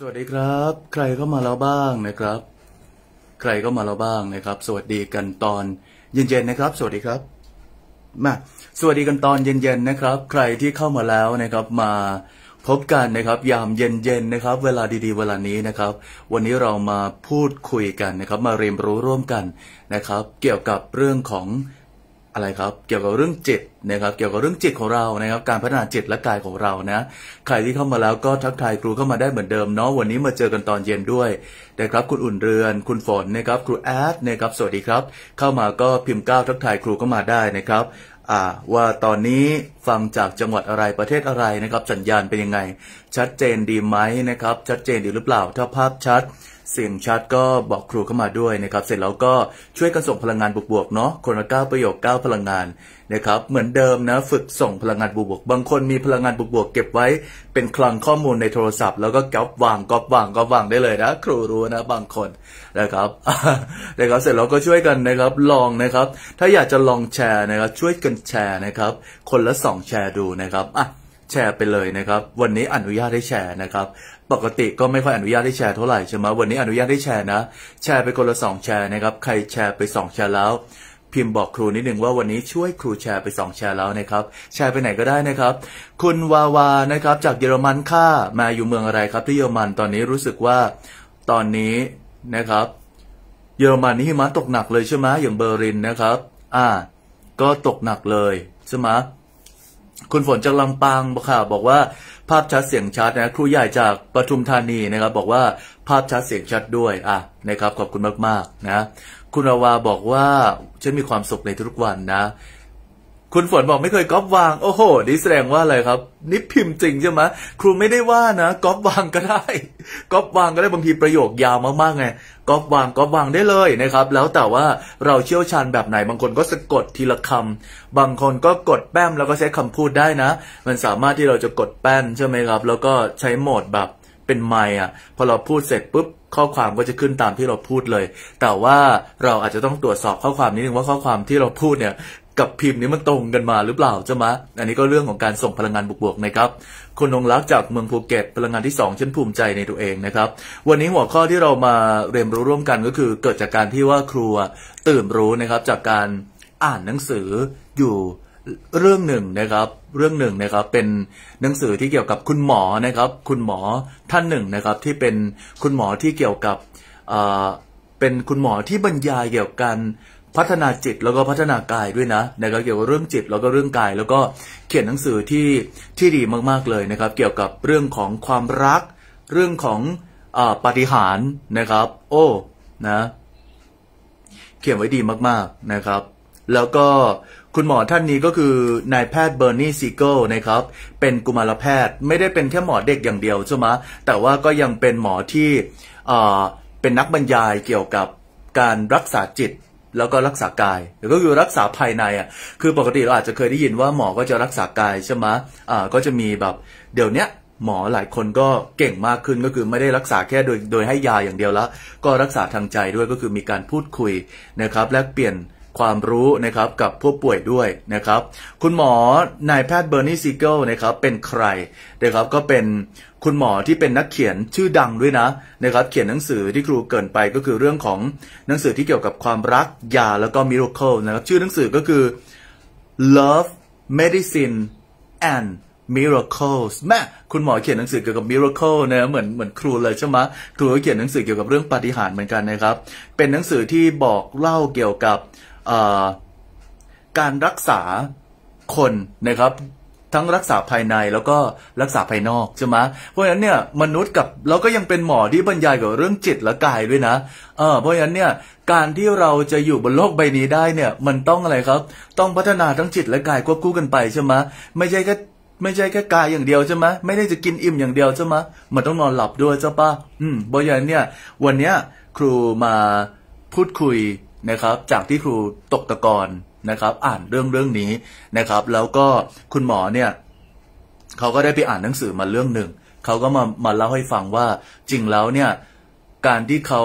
สวัสดีครับ ใครก็มาแล้วบ้างนะครับ ใครก็มาแล้วบ้างนะครับ สวัสดีกันตอนเย็น ๆนะครับ สวัสดีครับมาสวัสดีกันตอนเย็นๆนะครับ ใครที่เข้ามาแล้วนะครับ มาพบกันนะครับ ยามเย็นๆนะครับ เวลาดี ๆ เวลานี้นะครับ วันนี้เรามาพูดคุยกันนะครับ มาเรียนรู้ร่วมกันนะครับ เกี่ยวกับเรื่องของอะไรครับเกี่ยวกับเรื่องจิตนะครับเกี่ยวกับเรื่องจิตของเรานะครับการพัฒนาจิตและกายของเรานะใครที่เข้ามาแล้วก็ทักทายครูเข้ามาได้เหมือนเดิมเนาะวันนี้มาเจอกันตอนเย็นด้วยนะครับคุณอุ่นเรือน คุณฝนนะครับครู แอดนะครับสวัสดีครับ เข้ามาก็พิมพ์ก้าวทักทายครูเข้ามาได้นะครับว่าตอนนี้ฟังจากจังหวัดอะไรประเทศอะไรนะครับสัญญาณเป็นยังไง ชัดเจนดีไหมนะครับชัดเจนดีหรือเปล่าถ้าภาพชัดเสียงชัดก็บอกครูเข้ามาด้วยนะครับ เสร็จแล้วก็ช่วยกันส่งพลังงานบวกๆเนาะคนละเก้าประโยคเก้าพลังงานนะครับ เหมือนเดิมนะฝึกส่งพลังงานบวกๆบางคนมีพลังงานบวกๆเก็บไว้เป็นคลังข้อมูลในโทรศัพท์แล้วก็ก๊อปวางก๊อปวางก๊อปวางได้เลยนะ ครูรู้นะ บางคนนะครับนะครับเสร็จแล้วก็ช่วยกันนะครับ ลองนะครับ ถ้าอยากจะลองแชร์นะครับ ช่วยกันแชร์นะครับ คนละสองแชร์ดูนะครับอ่ะแชร์ไปเลยนะครับ วันนี้อนุญาตให้แชร์นะครับปกติก็ไม่ค่อยอนุญาตให้แชร์เท่าไหร่ใช่ไหมวันนี้อนุญาตให้แชร์นะ แชร์ไปคนละสองแชร์นะครับใครแชร์ไปสองแชร์แล้ว พิมพ์บอกครูนิดหนึ่งว่าวันนี้ช่วยครูแชร์ไปสองแชร์แล้วนะครับแชร์ไปไหนก็ได้นะครับ คุณวาวานะครับจากเยอรมันค่ะมาอยู่เมืองอะไรครับที่เยอรมันตอนนี้รู้สึกว่า ตอนนี้นะครับเยอรมันนี่หิมะตกหนักเลยใช่ไหมอย่างเบอร์ลินนะครับอ่าก็ตกหนักเลยใช่ไหมคุณฝนจากลำปางค่ะบอกว่าภาพชัดเสียงชัดนะครูใหญ่จากปทุมธานีนะครับ บอกว่าภาพชัดเสียงชัดด้วยอ่ะนะครับ ขอบคุณมากๆนะ คุณอาวาบอกว่าฉันมีความสุขในทุกวันนะคุณฝนบอกไม่เคยก๊อปวาง โอ้โห นี่แสดงว่าอะไรครับ นิพิมพ์จริงใช่ไหมครูไม่ได้ว่านะ ก๊อปวางก็ได้ ก๊อปวางก็ได้บางทีประโยคยาวมากๆไง ก๊อปวางก๊อปวางได้เลยนะครับ แล้วแต่ว่าเราเชี่ยวชาญแบบไหนบางคนก็สะกดทีละคำบางคนก็กดแป้มแล้วก็ใช้คำพูดได้นะ มันสามารถที่เราจะกดแป้นใช่ไหมครับ แล้วก็ใช้โหมดแบบเป็นไมอ่ะ พอเราพูดเสร็จปุ๊บข้อความก็จะขึ้นตามที่เราพูดเลย แต่ว่าเราอาจจะต้องตรวจสอบข้อความนิดนึงว่าข้อความที่เราพูดเนี่ยกับพิมพ์นี้มันตรงกันมา หรือเปล่าจะมะ อันนี้ก็เรื่องของการส่งพลังงานบวกๆนะครับ คุณนงรักจากเมืองภูเก็ตพลังงานที่2ฉันภูมิใจในตัวเองนะครับ วันนี้หัวข้อที่เรามาเรียนรู้ร่วมกันก็คือ เกิดจากการที่ว่าครัวตื่นรู้นะครับ จากการอ่านหนังสืออยู่เรื่องหนึ่งนะครับ เรื่องหนึ่งนะครับ เป็นหนังสือที่เกี่ยวกับคุณหมอนะครับ คุณหมอท่านหนึ่งนะครับ ที่เป็นคุณหมอที่เกี่ยวกับเป็นคุณหมอที่บรรยายเกี่ยวกับพัฒนาจิตแล้วก็พัฒนากายด้วยนะนะครับเกี่ยวกับเรื่องจิต แล้วก็เรื่องกาย แล้วก็เขียนหนังสือที่ที่ดีมากๆเลยนะครับเกี่ยวกับเรื่องของความรัก เรื่องของอปฏิหารนะครับ โอ้นะเขียนไว้ดีมากๆนะครับ แล้วก็คุณหมอท่านนี้ก็คือนายแพทย์เบอร์นีซิโก้นะครับ เป็นกุมารแพทย์ไม่ได้เป็นแค่หมอเด็กอย่างเดียวใช่ไหมแต่ว่าก็ยังเป็นหมอที่เป็นนักบรรยายเกี่ยวกับการรักษาจิตแล้วก็รักษากายก็คือรักษาภายในอ่ะ คือปกติเราอาจจะเคยได้ยินว่าหมอก็จะรักษากายใช่ไหมอ่า ก็จะมีแบบ เดี๋ยวนี้หมอหลายคนก็เก่งมากขึ้น ก็คือไม่ได้รักษาแค่โดยโดยให้ยาอย่างเดียวแล้ว ก็รักษาทางใจด้วย ก็คือมีการพูดคุยนะครับ และเปลี่ยนความรู้นะครับกับผู้ป่วยด้วยนะครับ คุณหมอ นายแพทย์เบอร์นีซิเกิลนะครับ เป็นใครนะครับ ก็เป็นคุณหมอที่เป็นนักเขียนชื่อดังด้วยนะนะครับเขียนหนังสือที่ครูเกินไปก็คือเรื่องของหนังสือที่เกี่ยวกับความรัก ยาแล้วก็มิราเคิลนะครับชื่อหนังสือก็คือ Love Medicine and Miracles แม่คุณหมอเขียนหนังสือเกี่ยวกับ Miracle นะเหมือนเหมือนครูเลยใช่ไหมครูก็เขียนหนังสือเกี่ยวกับเรื่องปาฏิหาริย์เหมือนกันนะครับเป็นหนังสือที่บอกเล่าเกี่ยวกับการรักษาคนนะครับทั้งรักษาภายในแล้วก็รักษาภายนอกใช่ไหมเพราะฉะนั้นเนี่ยมนุษย์กับเราก็ยังเป็นหมอที่บรรยายเกับเรื่องจิตและกายด้วยนะเออเพราะฉะนั้นเนี่ยการที่เราจะอยู่บนโลกใบนี้ได้เนี่ยมันต้องอะไรครับ ต้องพัฒนาทั้งจิตและกายควบคู่กันไปใช่ไหมไม่ใช่แค่ไม่ใช่แค่กายอย่างเดียวใช่ไหมไม่ได้จะกินอิ่มอย่างเดียวใช่ไหมมันต้องนอนหลับด้วยเจ้าป้าอืมเพราะฉะนั้นเนี่ยวันเนี้ยครูมาพูดคุยนะครับ จากที่ครูตกตะกอนนะครับอ่านเรื่องเรื่องนี้นะครับ แล้วก็คุณหมอเนี่ยเขาก็ได้ไปอ่านหนังสือมาเรื่องหนึ่งเขาก็มามาเล่าให้ฟังว่าจริงแล้วเนี่ยการที่เขา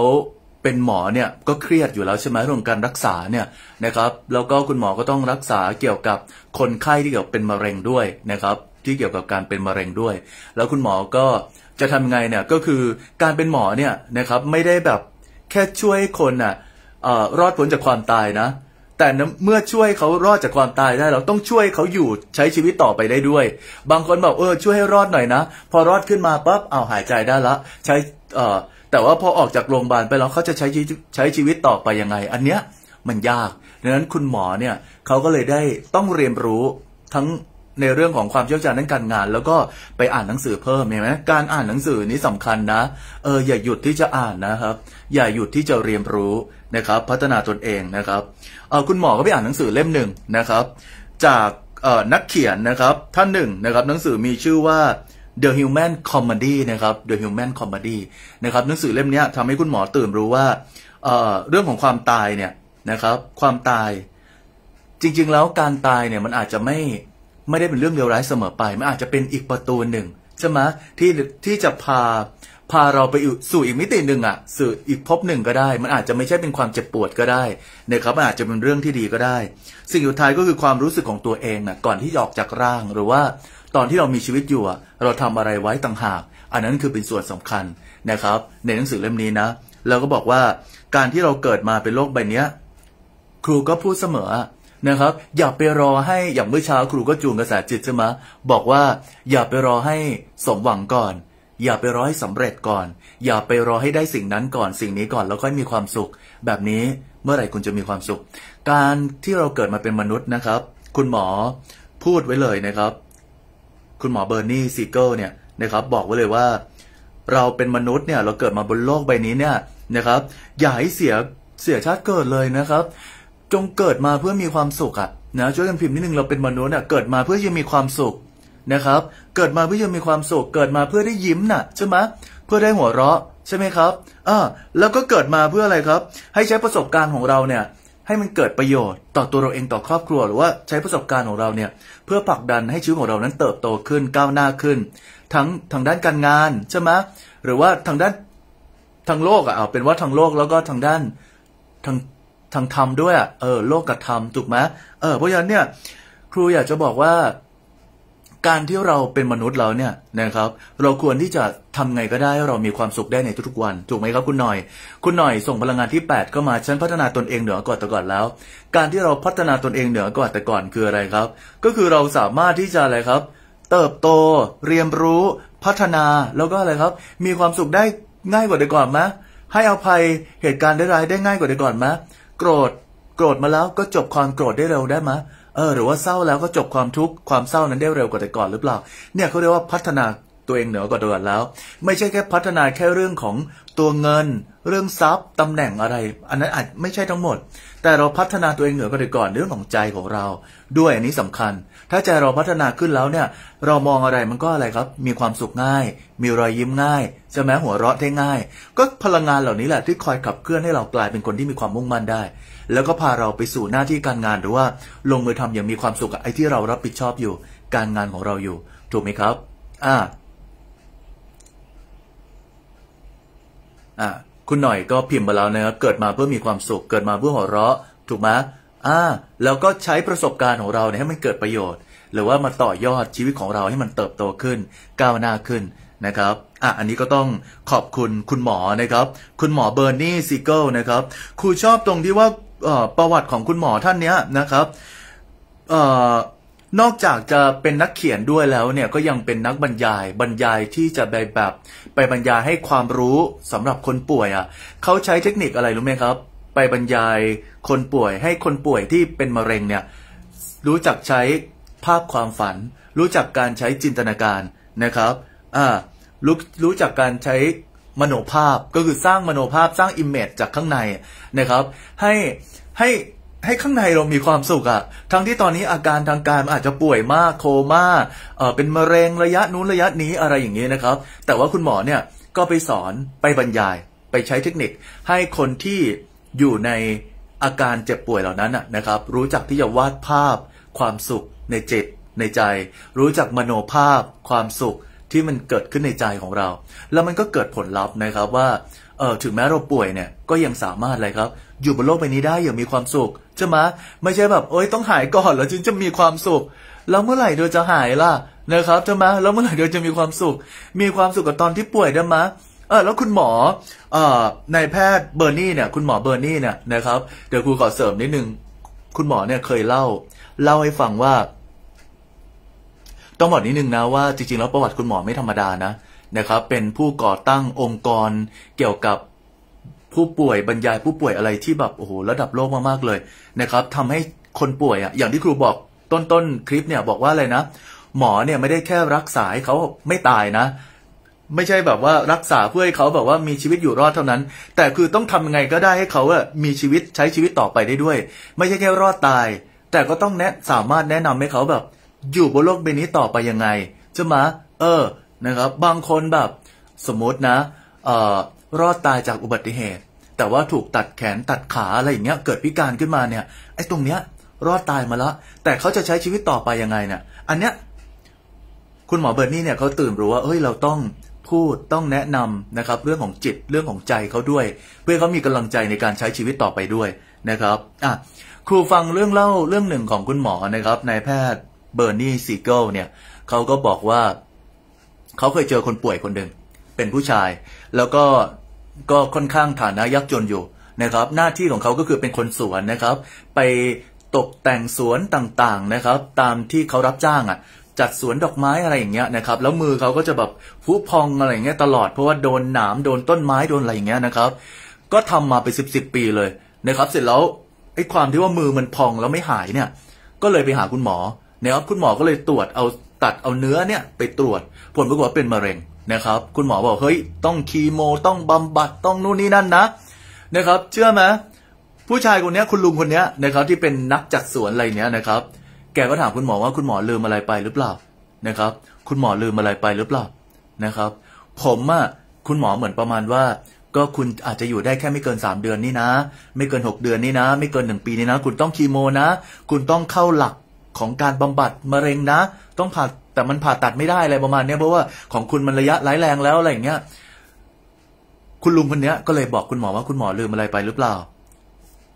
เป็นหมอเนี่ยก็เครียดอยู่แล้วใช่ไหมเรื่องการรักษาเนี่ยนะครับ แล้วก็คุณหมอก็ต้องรักษาเกี่ยวกับคนไข้ที่เกี่ยวกับเป็นมะเร็งด้วยนะครับ ที่เกี่ยวกับการเป็นมะเร็งด้วย แล้วคุณหมอก็จะทำไงเนี่ยก็คือการเป็นหมอเนี่ยนะครับ ไม่ได้แบบแค่ช่วยคนอ่ะรอดพ้นจากความตายนะแต่เมื่อช่วยเขารอดจากความตายได้เราต้องช่วยเขาอยู่ใช้ชีวิตต่อไปได้ด้วย บางคนบอกเออช่วยให้รอดหน่อยนะพอรอดขึ้นมาปั๊บเอาหายใจได้ละ ใช้่แต่ว่าพอออกจากโรงพยาบาลไปแล้วเขาจะใช้ใช้ชีวิตต่อไปยังไง อันเนี้ยมันยากดังนั้นคุณหมอเนี่ยเขาก็เลยได้ต้องเรียนรู้ทั้งในเรื่องของความเชี่ยวชาญด้านการงาน แล้วก็ไปอ่านหนังสือเพิ่มเห็นไหมการอ่านหนังสือนี่สำคัญนะเอออย่าหยุดที่จะอ่านนะครับ อย่าหยุดที่จะเรียนรู้นะครับพัฒนาตนเองนะครับคุณหมอก็ไปอ่านหนังสือเล่มหนึ่งนะครับจากนักเขียนนะครับท่านหนึ่งนะครับหนังสือมีชื่อว่า The Human Comedy นะครับ The Human Comedy นะครับหนังสือเล่มนี้ทำให้คุณหมอตื่นรู้ว่าเเรื่องของความตายเนี่ยนะครับความตายจริงๆแล้วการตายเนี่ยมันอาจจะไม่ไม่ได้เป็นเรื่องเลวร้ายเสมอไปมันอาจจะเป็นอีกประตูหนึ่ง ใช่ไหมที่ที่จะพาพาเราไปสู่อีกมิติหนึ่งอ่ะสู่อีกพบหนึ่งก็ได้ มันอาจจะไม่ใช่เป็นความเจ็บปวดก็ได้นะครับ มันอาจจะเป็นเรื่องที่ดีก็ได้ สิ่งสุดท้ายก็คือความรู้สึกของตัวเองอะก่อนที่จะออกจากร่าง หรือว่าตอนที่เรามีชีวิตอยู่เราทำอะไรไว้ต่างหาก อันนั้นคือเป็นส่วนสำคัญนะครับ ในหนังสือเล่มนี้นะเราก็บอกว่าการที่เราเกิดมาเป็นโลกใบนี้ ครูก็พูดเสมอนะครับ อย่าไปรอให้อย่างเมื่อเช้าครูก็จูงกระแสจิตใช่ไหมบอกว่าอย่าไปรอให้สมหวังก่อนอย่าไปรอให้สำเร็จก่อน อย่าไปรอให้ได้สิ่งนั้นก่อน สิ่งนี้ก่อน แล้วค่อยมีความสุข แบบนี้เมื่อไหร่คุณจะมีความสุข การที่เราเกิดมาเป็นมนุษย์นะครับ คุณหมอพูดไว้เลยนะครับ คุณหมอเบอร์นีซีเกิลเนี่ยนะครับบอกไว้เลยว่าเราเป็นมนุษย์เนี่ยเราเกิดมาบนโลกใบนี้เนี่ยนะครับอย่าให้เสียเสียชาติเกิดเลยนะครับ จงเกิดมาเพื่อมีความสุขอะนะช่วยกันพิมพ์นิดนึงเราเป็นมนุษย์เนี่ยเกิดมาเพื่อจะมีความสุขนะครับ เกิดมาเพื่อจะมีความสุขเกิดมาเพื่อได้ยิ้มน่ะ ใช่ไหม เพื่อได้หัวเราะใช่ไหมครับ อ่า แล้วก็เกิดมาเพื่ออะไรครับ ให้ใช้ประสบการณ์ของเราเนี่ย ให้มันเกิดประโยชน์ต่อตัวเราเองต่อครอบครัว หรือว่าใช้ประสบการณ์ของเราเนี่ย เพื่อผลักดันให้ชีวิตของเรานั้นเติบโตขึ้น ก้าวหน้าขึ้น ทั้งทางด้านการงานใช่ไหมหรือว่าทางด้านทางโลกอ่ะเอาเป็นว่าทางโลกแล้วก็ทางด้านทางทางธรรมด้วยอ่ะเออ โลกกับธรรมถูกไหมเออเพราะฉะนั้นเนี่ยครูอยากจะบอกว่าการที่เราเป็นมนุษย์เราเนี่ยนะครับ เราควรที่จะทำไงก็ได้ให้เรามีความสุขได้ในทุกๆวันถูกไหมครับคุณหน่อย คุณหน่อยส่งพลังงานที่ 8 ก็มาฉันพัฒนาตนเองเหนือกว่าแต่ก่อนแล้ว การที่เราพัฒนาตนเองเหนือกว่าแต่ก่อนคืออะไรครับ ก็คือเราสามารถที่จะอะไรครับ เติบโตเรียนรู้พัฒนาแล้วก็อะไรครับ มีความสุขได้ง่ายกว่าแต่ก่อนไหมให้อภัย เหตุการณ์ได้ร้ายได้ง่ายกว่าแต่ก่อนไหมโกรธโกรธมาแล้วก็จบความโกรธได้เร็วได้ไหมเออหรือว่าเศร้าแล้วก็จบความทุกข์ความเศร้านั้นได้เร็วกว่าแต่ก่อนหรือเปล่าเนี่ยเขาเรียกว่าพัฒนาตัวเองเหนือกว่าเดิมแล้ว ไม่ใช่แค่พัฒนาแค่เรื่องของตัวเงิน เรื่องทรัพย์ตำแหน่งอะไร อันนั้นอาจไม่ใช่ทั้งหมด แต่เราพัฒนาตัวเองเหนือกว่าแต่ก่อนเรื่องของใจของเรา ด้วยอันนี้สำคัญ ถ้าใจเราพัฒนาขึ้นแล้วเนี่ยเรามองอะไรมันก็อะไรครับ มีความสุขง่าย มีรอยยิ้มง่าย จะแม้หัวเราะได้ง่าย ก็พลังงานเหล่านี้แหละที่คอยขับเคลื่อนให้เรากลายเป็นคนที่มีความมุ่งมั่นได้แล้วก็พาเราไปสู่หน้าที่การงานหรือว่า ลงมือทำอย่างมีความสุขกับไอ้ที่เรารับผิดชอบอยู่การงานของเราอยู่ ถูกไหมครับ อ่า อ่าคุณหน่อยก็พิมพ์มาแล้วนะครับเกิดมาเพื่อมีความสุข เกิดมาเพื่อหัวเราะถูกไหมอ่าแล้วก็ใช้ประสบการณ์ของเราเนี่ยให้มันเกิดประโยชน์ หรือว่ามาต่อยอดชีวิตของเราให้มันเติบโตขึ้นก้าวหน้าขึ้นนะครับ อ่ะอันนี้ก็ต้องขอบคุณคุณหมอนะครับ คุณหมอเบอร์นี่ซิเกิลนะครับครูชอบตรงที่ว่าประวัติของคุณหมอท่านเนี้ยนะครับนอกจากจะเป็นนักเขียนด้วยแล้วเนี่ยก็ยังเป็นนักบรรยายบรรยายที่จะไปแบบ ไปบรรยายให้ความรู้สำหรับคนป่วยอะ่ะเขาใช้เทคนิคอะไรรู้ไหมครับ ไปบรรยายคนป่วยให้คนป่วยที่เป็นมะเร็งเนี่ยรู้จักใช้ภาพความฝัน รู้จักการใช้จินตนาการนะครับอ่ารู้รู้จักการใช้มโนภาพก็คือสร้างมโนภาพสร้างอิมเมจจากข้างในนะครับให้ให้ให้ข้างในเรามีความสุขอะทั้งที่ตอนนี้อาการทางกายอาจจะป่วยมากโคมา่าเเป็นมะเร็งระยะนู้นระยะนี้อะไรอย่างนี้นะครับแต่ว่าคุณหมอเนี่ยก็ไปสอนไปบรรยายไปใช้เทคนิค ให้คนที่อยู่ในอาการเจ็บป่วยเหล่านั้นนะครับรู้จักที่จะวาดภาพความสุขในจิตในใจ รู้จักมโนภาพความสุขที่มันเกิดขึ้นในใจของเรา แล้วมันก็เกิดผลลัพธ์นะครับว่าเออถึงแม้เราป่วยเนี่ยก็ยังสามารถอะไรครับ อยู่บนโลกใบนี้ได้อย่างมีความสุขใช่ไหมไม่ใช่แบบโอ้ยต้องหายก่อนแล้วจึงจะมีความสุข แล้วเมื่อไหร่เธอจะหายล่ะนะครับใช่ไหมแล้วเมื่อไหร่เธอจะมีความสุขมีความสุขกับตอนที่ป่วยได้ไหมเออแล้วคุณหมอเอ่อนายแพทย์เบอร์นี่เนี่ย คุณหมอเบอร์นี่เนี่ยนะครับเดี๋ยวครูขอเสริมนิดนึงคุณหมอเนี่ยเคยเล่าเล่าให้ฟังว่าต้องบอกนิดนึงนะว่าจริงๆ แล้วประวัติคุณหมอไม่ธรรมดานะนะครับเป็นผู้ก่อตั้งองค์กร เกี่ยวกับผู้ป่วยบรรยายผู้ป่วยอะไรที่แบบโอ้โหระดับโลกมากๆเลยนะครับทำให้คนป่วยอ่ะอย่างที่ครูบอกต้นต้นคลิปเนี่ยบอกว่าอะไรนะ หมอเนี่ยไม่ได้แค่รักษาให้เขาไม่ตายนะ ไม่ใช่แบบว่ารักษาเพื่อให้เขาแบบว่ามีชีวิตอยู่รอดเท่านั้น แต่คือต้องทำยังไงก็ได้ให้เขาอะมีชีวิตใช้ชีวิตต่อไปได้ด้วย ไม่ใช่แค่รอดตาย แต่ก็ต้องแนะสามารถแนะนำให้เขาแบบอยู่บนโลกใบนี้ต่อไปยังไง จะมาเออ นะครับ บางคนแบบ สมมตินะเอ่อรอดตายจากอุบัติเหตุ แต่ว่าถูกตัดแขนตัดขาอะไรอย่างเงี้ย เกิดพิการขึ้นมาเนี่ย ไอ้ตรงเนี้ย รอดตายมาละ แต่เขาจะใช้ชีวิตต่อไปยังไงเนี่ย อันเนี้ย คุณหมอเบอร์นี่เนี่ยเขาตื่นรู้ว่าเอ้ย เราต้องพูดต้องแนะนำนะครับ เรื่องของจิตเรื่องของใจเขาด้วย เพื่อเขามีกำลังใจในการใช้ชีวิตต่อไปด้วยนะครับอ่ะครูฟังเรื่องเล่าเรื่องหนึ่งของคุณหมอ นะครับ นายแพทย์เบอร์นี่ซีเกิลเนี่ยเขาก็บอกว่าเขาเคยเจอคนป่วยคนหนึ่งเป็นผู้ชาย แล้วก็ก็ค่อนข้างฐานะยากจนอยู่นะครับ หน้าที่ของเขาก็คือเป็นคนสวนนะครับ ไปตกแต่งสวนต่างๆนะครับ ตามที่เขารับจ้างอะ่ะจัดสวนดอกไม้อะไรอย่างเงี้ยนะครับ แล้วมือเขาก็จะแบบฟุพองอะไรอย่างเงี้ยตลอดเพราะว่าโดนหนามโดนต้นไม้ โดนอะไรอย่างเงี้ยนะครับ ก็ทำมาไปสิบสิบปีเลยนะครับ เสร็จแล้วไอ้ความที่ว่ามือมันพอง แล้วไม่หายเนี่ย ก็เลยไปหาคุณหมอนะครับคุณหมอก็เลยตรวจเอาตัดเอาเนื้อเนี่ยไปตรวจผลปรากฏว่าเป็นมะเร็งนะครับ คุณหมอบอกเฮ้ยต้องคีโมต้องบำบัดต้องนู่นนี่ นั่นนะนะครับเชื่อไหมผู้ชายคนนี้คุณลุงคนนี้นะครับที่เป็นนักจัดสวนอะไรเนี้ยนะครับแกก็ถามคุณหมอว่าคุณหมอลืมอะไรไปหรือเปล่านะครับคุณหมอลืมอะไรไปหรือเปล่านะครับ ผมอะคุณหมอเหมือนประมาณว่าก็คุณอาจจะอยู่ได้แค่ไม่เกิน 3 เดือนนี่นะ ไม่เกิน 6 เดือนนี่นะ ไม่เกิน 1 ปีนี่นะ คุณต้องคีโมนะ คุณต้องเข้าหลักของการบำบัดมะเร็งนะต้องผ่าแต่มันผ่าตัดไม่ได้อะไรประมาณนี้เพราะว่าของคุณมันระยะร้ายแรงแล้ว อะไรอย่างเงี้ยคุณลุงคนเนี้ยก็เลยบอกคุณหมอว่าคุณหมอลืมอะไรไปหรือเปล่า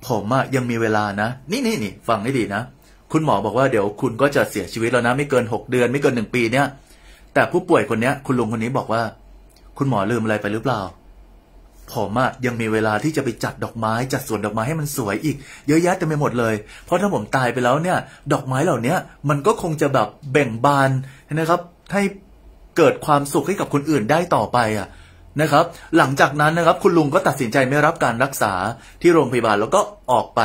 ผมอะยังมีเวลานะ นี่นี่นี่ฟังให้ดีนะคุณหมอบอกว่าเดี๋ยวคุณก็จะเสียชีวิตแล้วนะไม่เกินหกเดือนไม่เกินหนึ่งปีเนี้ยแต่ผู้ป่วยคนเนี้ย คุณลุงคนนี้บอกว่า คุณหมอลืมอะไรไปหรือเปล่าผมอะยังมีเวลาที่จะไปจัดดอกไม้ จัดสวนดอกไม้ให้มันสวยอีก เยอะแยะเต็มไปหมดเลยเพราะถ้าผมตายไปแล้วเนี่ยดอกไม้เหล่านี้มันก็คงจะแบบแบ่งบานนะครับ ให้เกิดความสุขให้กับคนอื่นได้ต่อไปอะนะครับ หลังจากนั้นนะครับ คุณลุงก็ตัดสินใจไม่รับการรักษาที่โรงพยาบาลแล้วก็ออกไป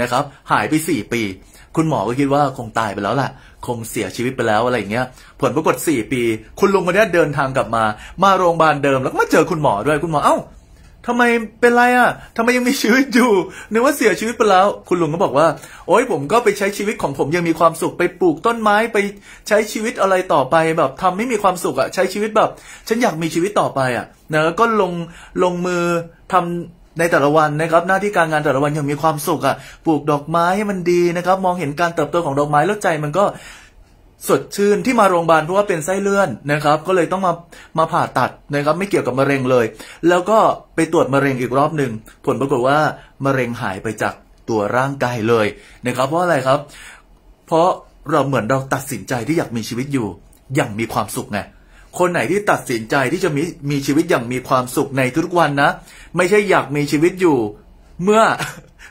นะครับ หายไปสี่ปีคุณหมอก็คิดว่าคงตายไปแล้วแหละคงเสียชีวิตไปแล้วอะไรอย่างเงี้ยผลปรากฏสี่ปีคุณลุงคนนี้เดินทางกลับมา มาโรงพยาบาลเดิมแล้วก็มาเจอคุณหมอด้วยคุณหมอเอ้าทำไมเป็นไรอะ่ะทำไมยังมีชีวิตอยู่นึกว่าเสียชีวิตไปแล้ว คุณลุงก็บอกว่า โอ๊ยผมก็ไปใช้ชีวิตของผมยังมีความสุขไปปลูกต้นไม้ไปใช้ชีวิตอะไรต่อไปแบบ ทำไม่มีความสุขอะ่ะใช้ชีวิตแบบ ฉันอยากมีชีวิตต่อไปอะ่ะเนอะก็ลงลงมือทำในแต่ละวันนะครับ หน้าที่การงานแต่ละวันยังมีความสุขอะ่ะ ปลูกดอกไม้ให้มันดีนะครับมองเห็นการเติบโตของดอกไม้แล้วใจมันก็สดชื่นที่มาโรงพยาบาลเพราะว่าเป็นไส้เลื่อนนะครับ ก็เลยต้องมามาผ่าตัดนะครับ ไม่เกี่ยวกับมะเร็งเลย แล้วก็ไปตรวจมะเร็งอีกรอบหนึ่งผลปรากฏว่ามะเร็งหายไปจากตัวร่างกายเลยนะครับ เพราะอะไรครับ เพราะเราเหมือนเราตัดสินใจที่อยากมีชีวิตอยู่ อย่างมีความสุขไงคนไหนที่ตัดสินใจที่จะมีมีชีวิตอย่างมีความสุขในทุกวันนะไม่ใช่อยากมีชีวิตอยู่เมื่อ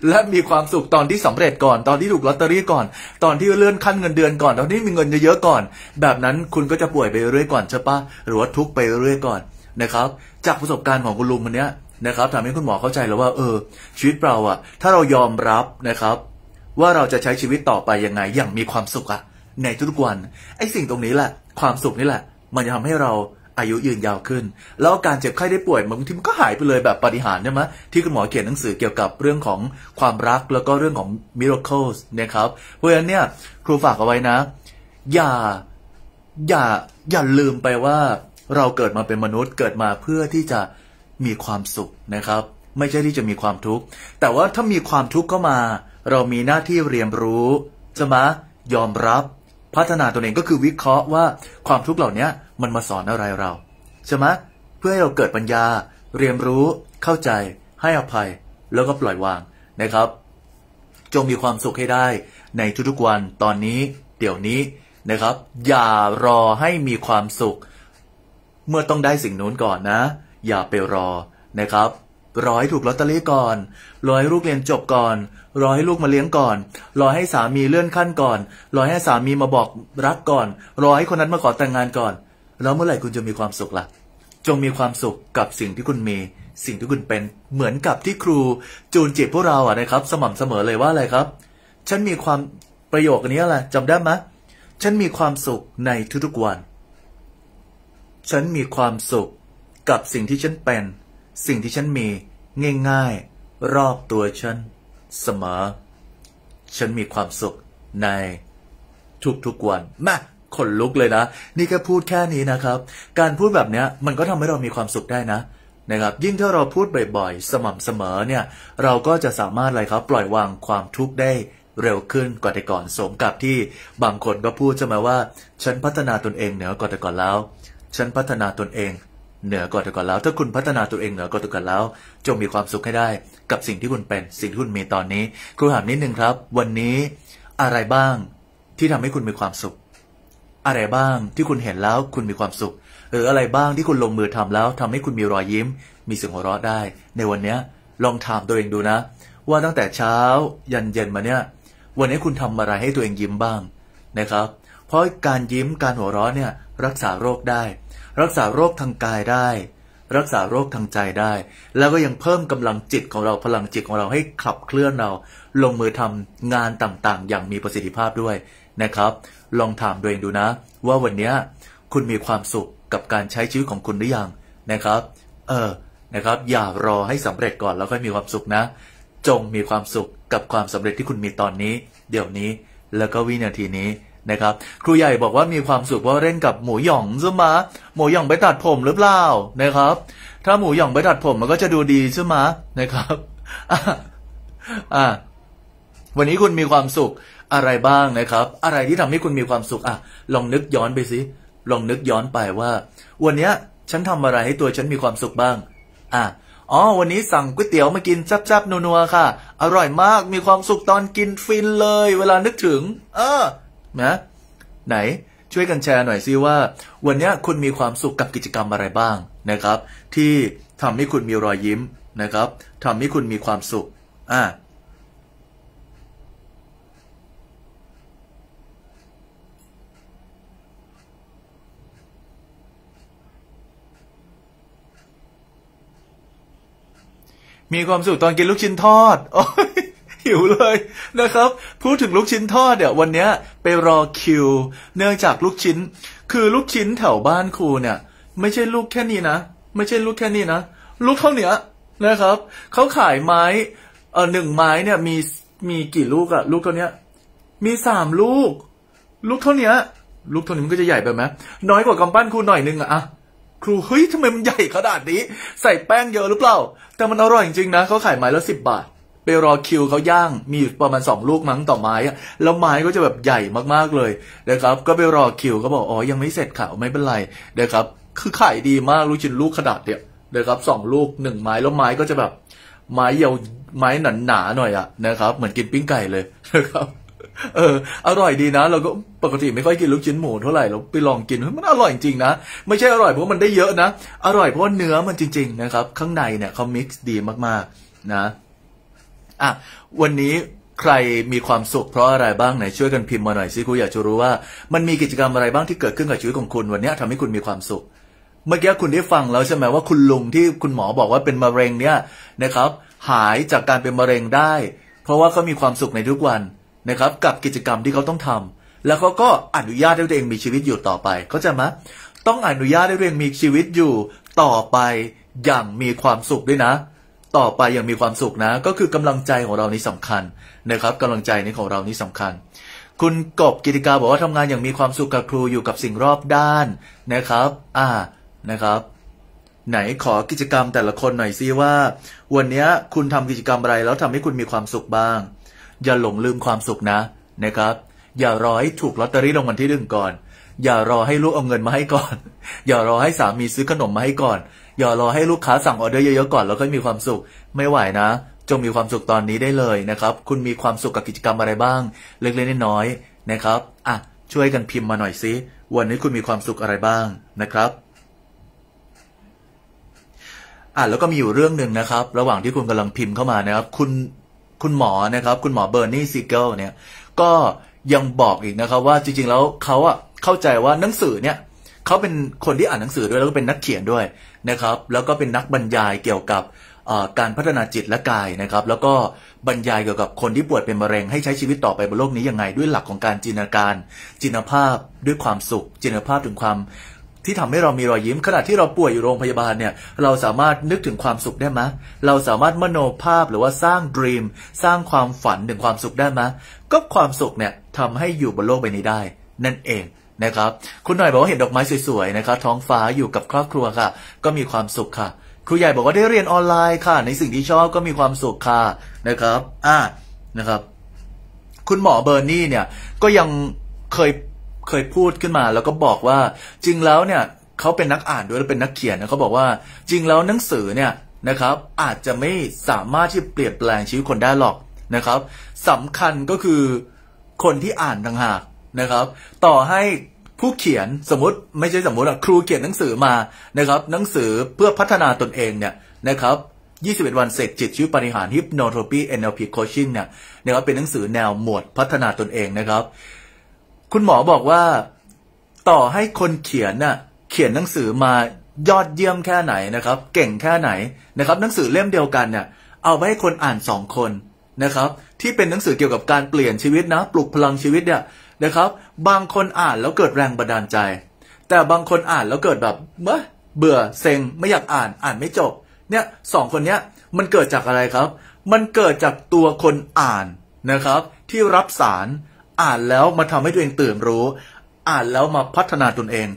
และมีความสุขตอนที่สำเร็จก่อนตอนที่ถูกลอตเตอรี่ก่อนตอนที่เลื่อนขั้นเงินเดือนก่อน ตอนที่มีเงินเยอะๆก่อน แบบนั้นคุณก็จะป่วยไปเรื่อยก่อนใช่ปะหรือว่าทุกไปเรื่อยก่อนนะครับ จากประสบการณ์ของคุณลุงคนนี้นะครับทำให้คุณหมอเข้าใจแล้วว่าเออ ชีวิตเราอะถ้าเรายอมรับนะครับ ว่าเราจะใช้ชีวิตต่อไปยังไงอย่างมีความสุขอะในทุกวันไอ้สิ่งตรงนี้แหละ ความสุขนี่แหละ มันจะทำให้เราอายุยืนยาวขึ้น แล้วการเจ็บไข้ได้ป่วยบางทีมันก็หายไปเลยแบบปฏิหารใช่ไหมที่คุณหมอเขียนหนังสือเกี่ยวกับเรื่องของความรักแล้วก็เรื่องของ miracles นะครับเพราะฉะนั้นเนี่ยครูฝากเอาไว้นะ อย่าอย่าอย่าลืมไปว่า เราเกิดมาเป็นมนุษย์เกิดมาเพื่อที่จะมีความสุขนะครับ ไม่ใช่ที่จะมีความทุกข์ แต่ว่าถ้ามีความทุกข์ก็มา เรามีหน้าที่เรียนรู้จะมายอมรับพัฒนาตัวเองก็คือวิเคราะห์ว่าความทุกข์เหล่านี้มันมาสอนอะไรเราใช่ไหมเพื่อให้เราเกิดปัญญาเรียนรู้เข้าใจ ให้อภัยแล้วก็ปล่อยวางนะครับ จงมีความสุขให้ได้ในทุกๆวันตอนนี้เดี๋ยวนี้นะครับ อย่ารอให้มีความสุข เมื่อต้องได้สิ่งนู้นก่อนนะ อย่าไปรอนะครับรอให้ถูกลอตเตอรี่ก่อนรอให้ลูกเรียนจบก่อนรอให้ลูกมาเลี้ยงก่อน รอให้สามีเลื่อนขั้นก่อน รอให้สามีมาบอกรักก่อนรอให้คนนั้นมาขอแต่งงานก่อนแล้วเมื่อไหร่คุณจะมีความสุขละ่ะ จงมีความสุขกับสิ่งที่คุณมีสิ่งที่คุณเป็นเหมือนกับที่ครูจูนจิตพวกเราอะนะครับ สม่ำเสมอเลยว่าอะไรครับ ฉันมีความประโยคนี้อะไรจำได้ไหมฉันมีความสุขในทุกๆวัน ฉันมีความสุขกับสิ่งที่ฉันเป็น สิ่งที่ฉันมีง่ายๆ รอบตัวฉันเสมอ ฉันมีความสุขในทุกๆวันมาขนลุกเลยนะ นี่แค่พูดแค่นี้นะครับ การพูดแบบเนี้ยมันก็ทำให้เรามีความสุขได้นะนะครับ ยิ่งถ้าเราพูดบ่อยๆ สม่ำเสมอเนี่ย เราก็จะสามารถอะไรครับ ปล่อยวางความทุกข์ได้เร็วขึ้นกว่าแต่ก่อน สมกับที่บางคนก็พูดจะมาว่า ฉันพัฒนาตนเอง เหนือกว่าแต่ก่อนแล้ว ฉันพัฒนาตนเองเหนือกว่าแต่ก่อนแล้ว ถ้าคุณพัฒนาตัวเองเหนือกว่าแต่ก่อนแล้ว จงมีความสุขให้ได้ กับสิ่งที่คุณเป็น สิ่งที่คุณมีตอนนี้ ครูถามนิดนึงครับ วันนี้อะไรบ้างที่ทำให้คุณมีความสุขอะไรบ้างที่คุณเห็นแล้วคุณมีความสุข หรืออะไรบ้างที่คุณลงมือทำแล้ว ทำให้คุณมีรอยยิ้ม มีเสียงหัวเราะได้ ในวันนี้ลองถามตัวเองดูนะ ว่าตั้งแต่เช้ายันเย็นมาเนี่ยวันนี้คุณทำอะไรให้ตัวเองยิ้มบ้างนะครับ เพราะการยิ้มการหัวเราะเนี่ยรักษาโรคได้ รักษาโรคทางกายได้ รักษาโรคทางใจได้ แล้วก็ยังเพิ่มกำลังจิตของเราพลังจิตของเราให้ขับเคลื่อนเราลงมือทำงานต่างๆ อย่างมีประสิทธิภาพด้วยนะครับลองถามตัวเองดูนะ ว่าวันนี้คุณมีความสุขกับการใช้ชีวิตของคุณหรือยังนะครับ เออนะครับ อย่ารอให้สำเร็จก่อนแล้วค่อยมีความสุขนะ จงมีความสุขกับความสำเร็จที่คุณมีตอนนี้ เดี๋ยวนี้ แล้วก็วินาทีนี้นะครับ ครูใหญ่บอกว่ามีความสุขเพราะเล่นกับหมูหยองใช่ไหมหมูหยองไปตัดผมหรือเปล่านะครับ ถ้าหมูหยองไปตัดผมมันก็จะดูดีใช่ไหมนะครับอ่า วันนี้คุณมีความสุขอะไรบ้างนะครับ อะไรที่ทำให้คุณมีความสุขอ่ะลองนึกย้อนไปสิลองนึกย้อนไปว่า วันเนี้ยฉันทำอะไรให้ตัวฉันมีความสุขบ้างอ่ะอ๋อ วันนี้สั่งก๋วยเตี๋ยวมากินจับจับนัวๆค่ะ อร่อยมากมีความสุขตอนกินฟินเลย เวลานึกถึง เออ นะ ไหน ช่วยกันแชร์หน่อยซิว่า วันนี้คุณมีความสุขกับกิจกรรมอะไรบ้างนะครับ ที่ทำให้คุณมีรอยยิ้มนะครับทำให้คุณมีความสุขอ่ามีความสุขตอนกินลูกชิ้นทอดโอ้ยหิวเลยนะครับ พูดถึงลูกชิ้นทอดเดี๋ยววันนี้ไปรอคิวเนื่องจากลูกชิ้น คือลูกชิ้นแถวบ้านครูเนี่ย ไม่ใช่ลูกแค่นี้นะไม่ใช่ลูกแค่นี้นะลูกเท่าเนี้ยนะครับเขาขายไม้เออหนึ่งไม้เนี่ยมีมีกี่ลูกอะลูกเท่านี้มีสามลูก ลูกเท่านี้ลูกเท่านี้มันก็จะใหญ่ไปไหมน้อยกว่ากำปั้นครูหน่อยนึงอะครูเฮ้ยทำไมมันใหญ่ขนาดนี้ ใส่แป้งเยอะหรือเปล่า แต่มันอร่อยจริงๆนะเขาขายไม้ละสิบบาท ไปรอคิวเขาย่างมีอยู่ประมาณสองลูกมั้งต่อไม้อะแล้วไม้ก็จะแบบใหญ่มากๆเลยนะครับ ก็ไปรอคิวก็บอกอ๋อยังไม่เสร็จค่ะไม่เป็นไรนะครับ คือขายดีมากลูกชิ้นลูกขนาดเนี่ยนะครับสองลูกหนึ่งไม้แล้วไม้ก็จะแบบไม้ยาวไม้หนาๆหน่อยอะนะครับ เหมือนกินปิ้งไก่เลยนะครับเอออร่อยดีนะ เราก็ปกติไม่ค่อยกินลูกชิ้นหมูเท่าไหร่เราไปลองกิน มันอร่อยจริงนะ ไม่ใช่อร่อยเพราะมันได้เยอะนะอร่อยเพราะเนื้อมันจริงๆนะครับข้างในเนี่ยเขามิกซ์ดีมากๆนะอ่ะวันนี้ใครมีความสุข เพราะอะไรบ้างไหนช่วยกันพิมพ์มาหน่อยสิคุูอยากจะรู้ว่า มันมีกิจกรรมอะไรบ้างที่เกิดขึ้นกับชีวิตของคุณ วันนี้ทำให้คุณมีความสุข เมื่อกี้คุณได้ฟังแล้วใช่ไหมว่าคุณลุงที่คุณหมอบอกว่าเป็นมะเร็งเนี่ยนะครับ หายจากการเป็นมะเร็งได้ เพราะว่าเขามีความสุขในทุกวันนะครับกับกิจกรรมที่เขาต้องทำ แล้วเขาก็อนุญาตให้ตัวเองมีชีวิตอยู่ต่อไปเขาจะมาต้องอนุญาตให้ตัวเองมีชีวิตอยู่ต่อไปอย่างมีความสุขด้วยนะ ต่อไปอย่างมีความสุขนะ ก็คือกำลังใจของเรานี่สำคัญนะครับกำลังใจนี้ของเรานี่สำคัญ คุณกบกิติกาบอกว่าทำงานอย่างมีความสุขกับครูอยู่กับสิ่งรอบด้านนะครับอ่านะครับ ไหนขอกิจกรรมแต่ละคนหน่อยซิว่า วันนี้คุณทำกิจกรรมอะไรแล้วทำให้คุณมีความสุขบ้างอย่าหลงลืมความสุขนะนะครับ อย่ารอให้ถูกลอตเตอรี่รางวัลที่หนึ่งก่อน อย่ารอให้ลูกเอาเงินมาให้ก่อน อย่ารอให้สามีซื้อขนมมาให้ก่อนอย่ารอให้ลูกค้าสั่งออเดอร์เยอะๆก่อน แล้วก็มีความสุขไม่ไหวนะ จงมีความสุขตอนนี้ได้เลยนะครับ คุณมีความสุขกับกิจกรรมอะไรบ้าง เล็กๆน้อยๆนะครับอ่ะช่วยกันพิมพ์มาหน่อยซิวันนี้คุณมีความสุขอะไรบ้างนะครับ อ่ะแล้วก็มีอยู่เรื่องหนึ่งนะครับ ระหว่างที่คุณกำลังพิมพ์เข้ามานะครับคุณคุณหมอนะครับคุณหมอเบอร์นีซิเกิลเนี่ยก็ยังบอกอีกนะครับว่าจริงๆ แล้วเขาอะเข้าใจว่าหนังสือเนี่ยเขาเป็นคนที่อ่านหนังสือด้วยแล้วก็เป็นนักเขียนด้วยนะครับแล้วก็เป็นนักบรรยายเกี่ยวกับการพัฒนาจิตและกายนะครับแล้วก็บรรยายเกี่ยวกับคนที่ป่วยเป็นมะเร็งให้ใช้ชีวิตต่อไปบนโลกนี้ยังไง ด้วยหลักของการจินตนาการ จินตภาพด้วยความสุข จินตภาพถึงความที่ทำให้เรามีรอยยิ้มขณะที่เราป่วยอยู่โรงพยาบาลเนี่ยเราสามารถนึกถึงความสุขได้ไหมเราสามารถมโนภาพหรือว่าสร้างดรีม สร้างความฝันถึงความสุขได้ไหมก็ความสุขเนี่ยทำให้อยู่บนโลกใบนี้ได้ นั่นเองนะครับ คุณหน่อยบอกว่าเห็นดอกไม้สวยๆนะครับ ท้องฟ้าอยู่กับครอบครัวค่ะ ก็มีความสุขค่ะ ครูใหญ่บอกว่าได้เรียนออนไลน์ค่ะ ในสิ่งที่ชอบก็มีความสุขค่ะนะครับอ่านะครับ คุณหมอเบอร์นี่เนี่ยก็ยังเคยเคยพูดขึ้นมาแล้วก็บอกว่าจริงแล้วเนี่ยเขาเป็นนักอ่านด้วยและเป็นนักเขียนนะเขาบอกว่าจริงแล้วหนังสือเนี่ยนะครับ อาจจะไม่สามารถที่เปลี่ยนแปลงชีวิตคนได้หรอกนะครับสำคัญก็คือคนที่อ่านต่างหากนะครับ ต่อให้ผู้เขียนสมมติไม่ใช่สมมติอะครูเขียนหนังสือมานะครับ หนังสือเพื่อพัฒนาตนเองเนี่ยนะครับ 21 วันเสร็จจิตชีวิตปริหารฮิปโนโทปี NLP Coaching เนี่ยนะครับเป็นหนังสือแนวหมวดพัฒนาตนเองนะครับคุณหมอบอกว่าต่อให้คนเขียนน่ะเขียนหนังสือมายอดเยี่ยมแค่ไหนนะครับเก่งแค่ไหนนะครับหนังสือเล่มเดียวกันเนี่ยเอาไปให้คนอ่านสองคนนะครับที่เป็นหนังสือเกี่ยวกับการเปลี่ยนชีวิตนะ ปลุกพลังชีวิตเนี่ยนะครับ บางคนอ่านแล้วเกิดแรงบันดาลใจ แต่บางคนอ่านแล้วเกิดแบบเมื่อเบื่อเซ็งไม่อยากอ่านอ่านไม่จบเนี่ยสองคนเนี้ยมันเกิดจากอะไรครับ มันเกิดจากตัวคนอ่านนะครับที่รับสารอ่านแล้วมาทำให้ตัวเองตื่นรู้ อ่านแล้วมาพัฒนาตนเอง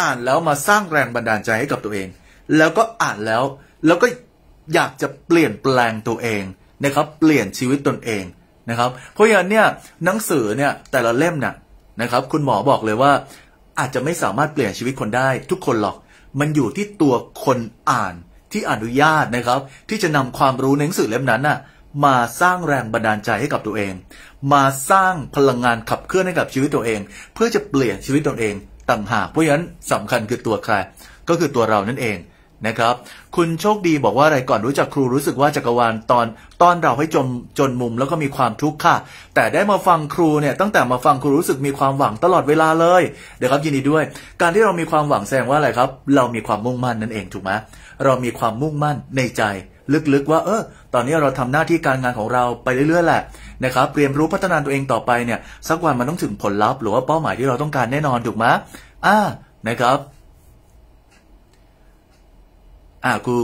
อ่านแล้วมาสร้างแรงบันดาลใจให้กับตัวเอง แล้วก็อ่านแล้วแล้วก็อยากจะเปลี่ยนแปลงตัวเองนะครับเปลี่ยนชีวิตตนเองนะครับเพราะอย่างเนี้ยหนังสือเนี่ยแต่ละเล่มน่ะนะครับคุณหมอบอกเลยว่า อาจจะไม่สามารถเปลี่ยนชีวิตคนได้ ทุกคนหรอก มันอยู่ที่ตัวคนอ่านที่อนุญาตนะครับที่จะนำความรู้ในหนังสือเล่มนั้นน่ะมาสร้างแรงบันดาลใจให้กับตัวเอง มาสร้างพลังงานขับเคลื่อนให้กับชีวิตตัวเอง เพื่อจะเปลี่ยนชีวิตตัวเองต่างหาก เพราะฉะนั้นสำคัญคือตัวใครก็คือตัวเรานั่นเองนะครับ คุณโชคดีบอกว่าอะไรก่อนรู้จักครูรู้สึกว่าจักรวาลตอน ตอนเราให้จมจนมุมแล้วก็มีความทุกข์ค่ะ แต่ได้มาฟังครูเนี่ยตั้งแต่มาฟังครูรู้สึกมีความหวังตลอดเวลาเลย เดี๋ยวครับยินดีด้วย การที่เรามีความหวังแสดงว่าอะไรครับ เรามีความมุ่งมั่นนั่นเองถูกไหมเรามีความมุ่งมั่นในใจ ลึกๆ ว่าเออตอนนี้เราทำหน้าที่การงานของเราไปเรื่อยๆ แหละนะครับเรียนรู้พัฒนาตัวเองต่อไปเนี่ยสักวันมันต้องถึงผลลัพธ์หรือว่าเป้าหมายที่เราต้องการแน่นอนถูกไหมอ่านะครับอ่าครู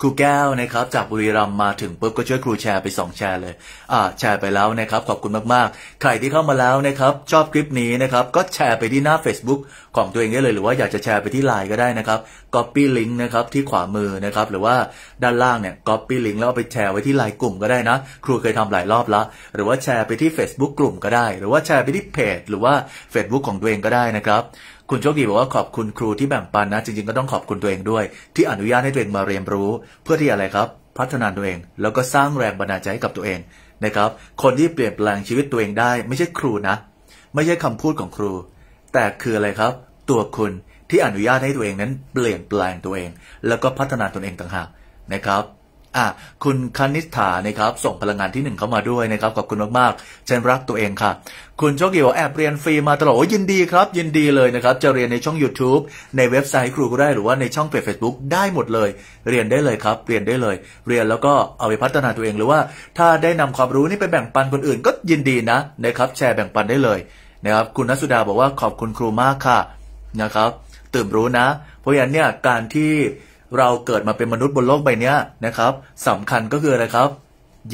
ครูแก้วนะครับจากบุรีรัมมาถึงปุ๊บก็ช่วยครูแชร์ไปสองแชร์เลย อ่า แชร์ไปแล้วนะครับ ขอบคุณมากๆ ใครที่เข้ามาแล้วนะครับชอบคลิปนี้นะครับ ก็แชร์ไปที่หน้า Facebook ของตัวเองได้เลยหรือว่าอยากจะแชร์ไปที่ไลน์ก็ได้นะครับ Copy ิงก์นะครับที่ขวามือนะครับ หรือว่าด้านล่างเนี่ย Copy ิงก์แล้วไปแชร์ไว้ที่ไลน์กลุ่มก็ได้นะ ครูเคยทำหลายรอบละหรือว่าแชร์ไปที่ Facebook กลุ่มก็ได้ หรือว่าแชร์ไปที่เพจ หรือว่า Facebook ของตัวเองก็ได้นะครับคุณโชคดีบอกว่าขอบคุณครูที่แบ่งปันนะ จริงๆก็ต้องขอบคุณตัวเองด้วย ที่อนุญาตให้ตัวเองมาเรียนรู้ เพื่อที่อะไรครับ พัฒนาตัวเองแล้วก็สร้างแรงบันดาลใจให้กับตัวเองนะครับ คนที่เปลี่ยนแปลงชีวิตตัวเองได้ไม่ใช่ครูนะ ไม่ใช่คำพูดของครู แต่คืออะไรครับตัวคุณที่อนุญาตให้ตัวเองนั้นเปลี่ยนแปลงตัวเอง แล้วก็พัฒนาตัวเองต่างหากนะครับอ่ะคุณคณิษฐานะครับ ส่งพลังงานที่หนึ่งเข้ามาด้วยนะครับขอบคุณมากๆฉันรักตัวเองค่ะ คุณโชคดีว่าแอบเรียนฟรี มาตลอดยินดีครับ ยินดีเลยนะครับจะเรียนในช่อง YouTube ในเว็บไซต์ครูก็ได้หรือว่า ในช่องเพจเฟซบุ๊กได้หมดเลย เรียนได้เลยครับเรียนได้เลย เรียนแล้วก็เอาไปพัฒนาตัวเองหรือว่า ถ้าได้นำความรู้นี่ไปแบ่งปันคนอื่น ก็ยินดีนะนะครับ แชร์แบ่งปันได้เลยนะครับคุณนัสุดาบอกว่าขอบคุณครูมากค่ะนะครับตื่นรู้นะ เพราะฉะนั้นเนี่ยการที่เราเกิดมาเป็นมนุษย์บนโลกใบนี้นะครับสำคัญก็คืออะไรครับ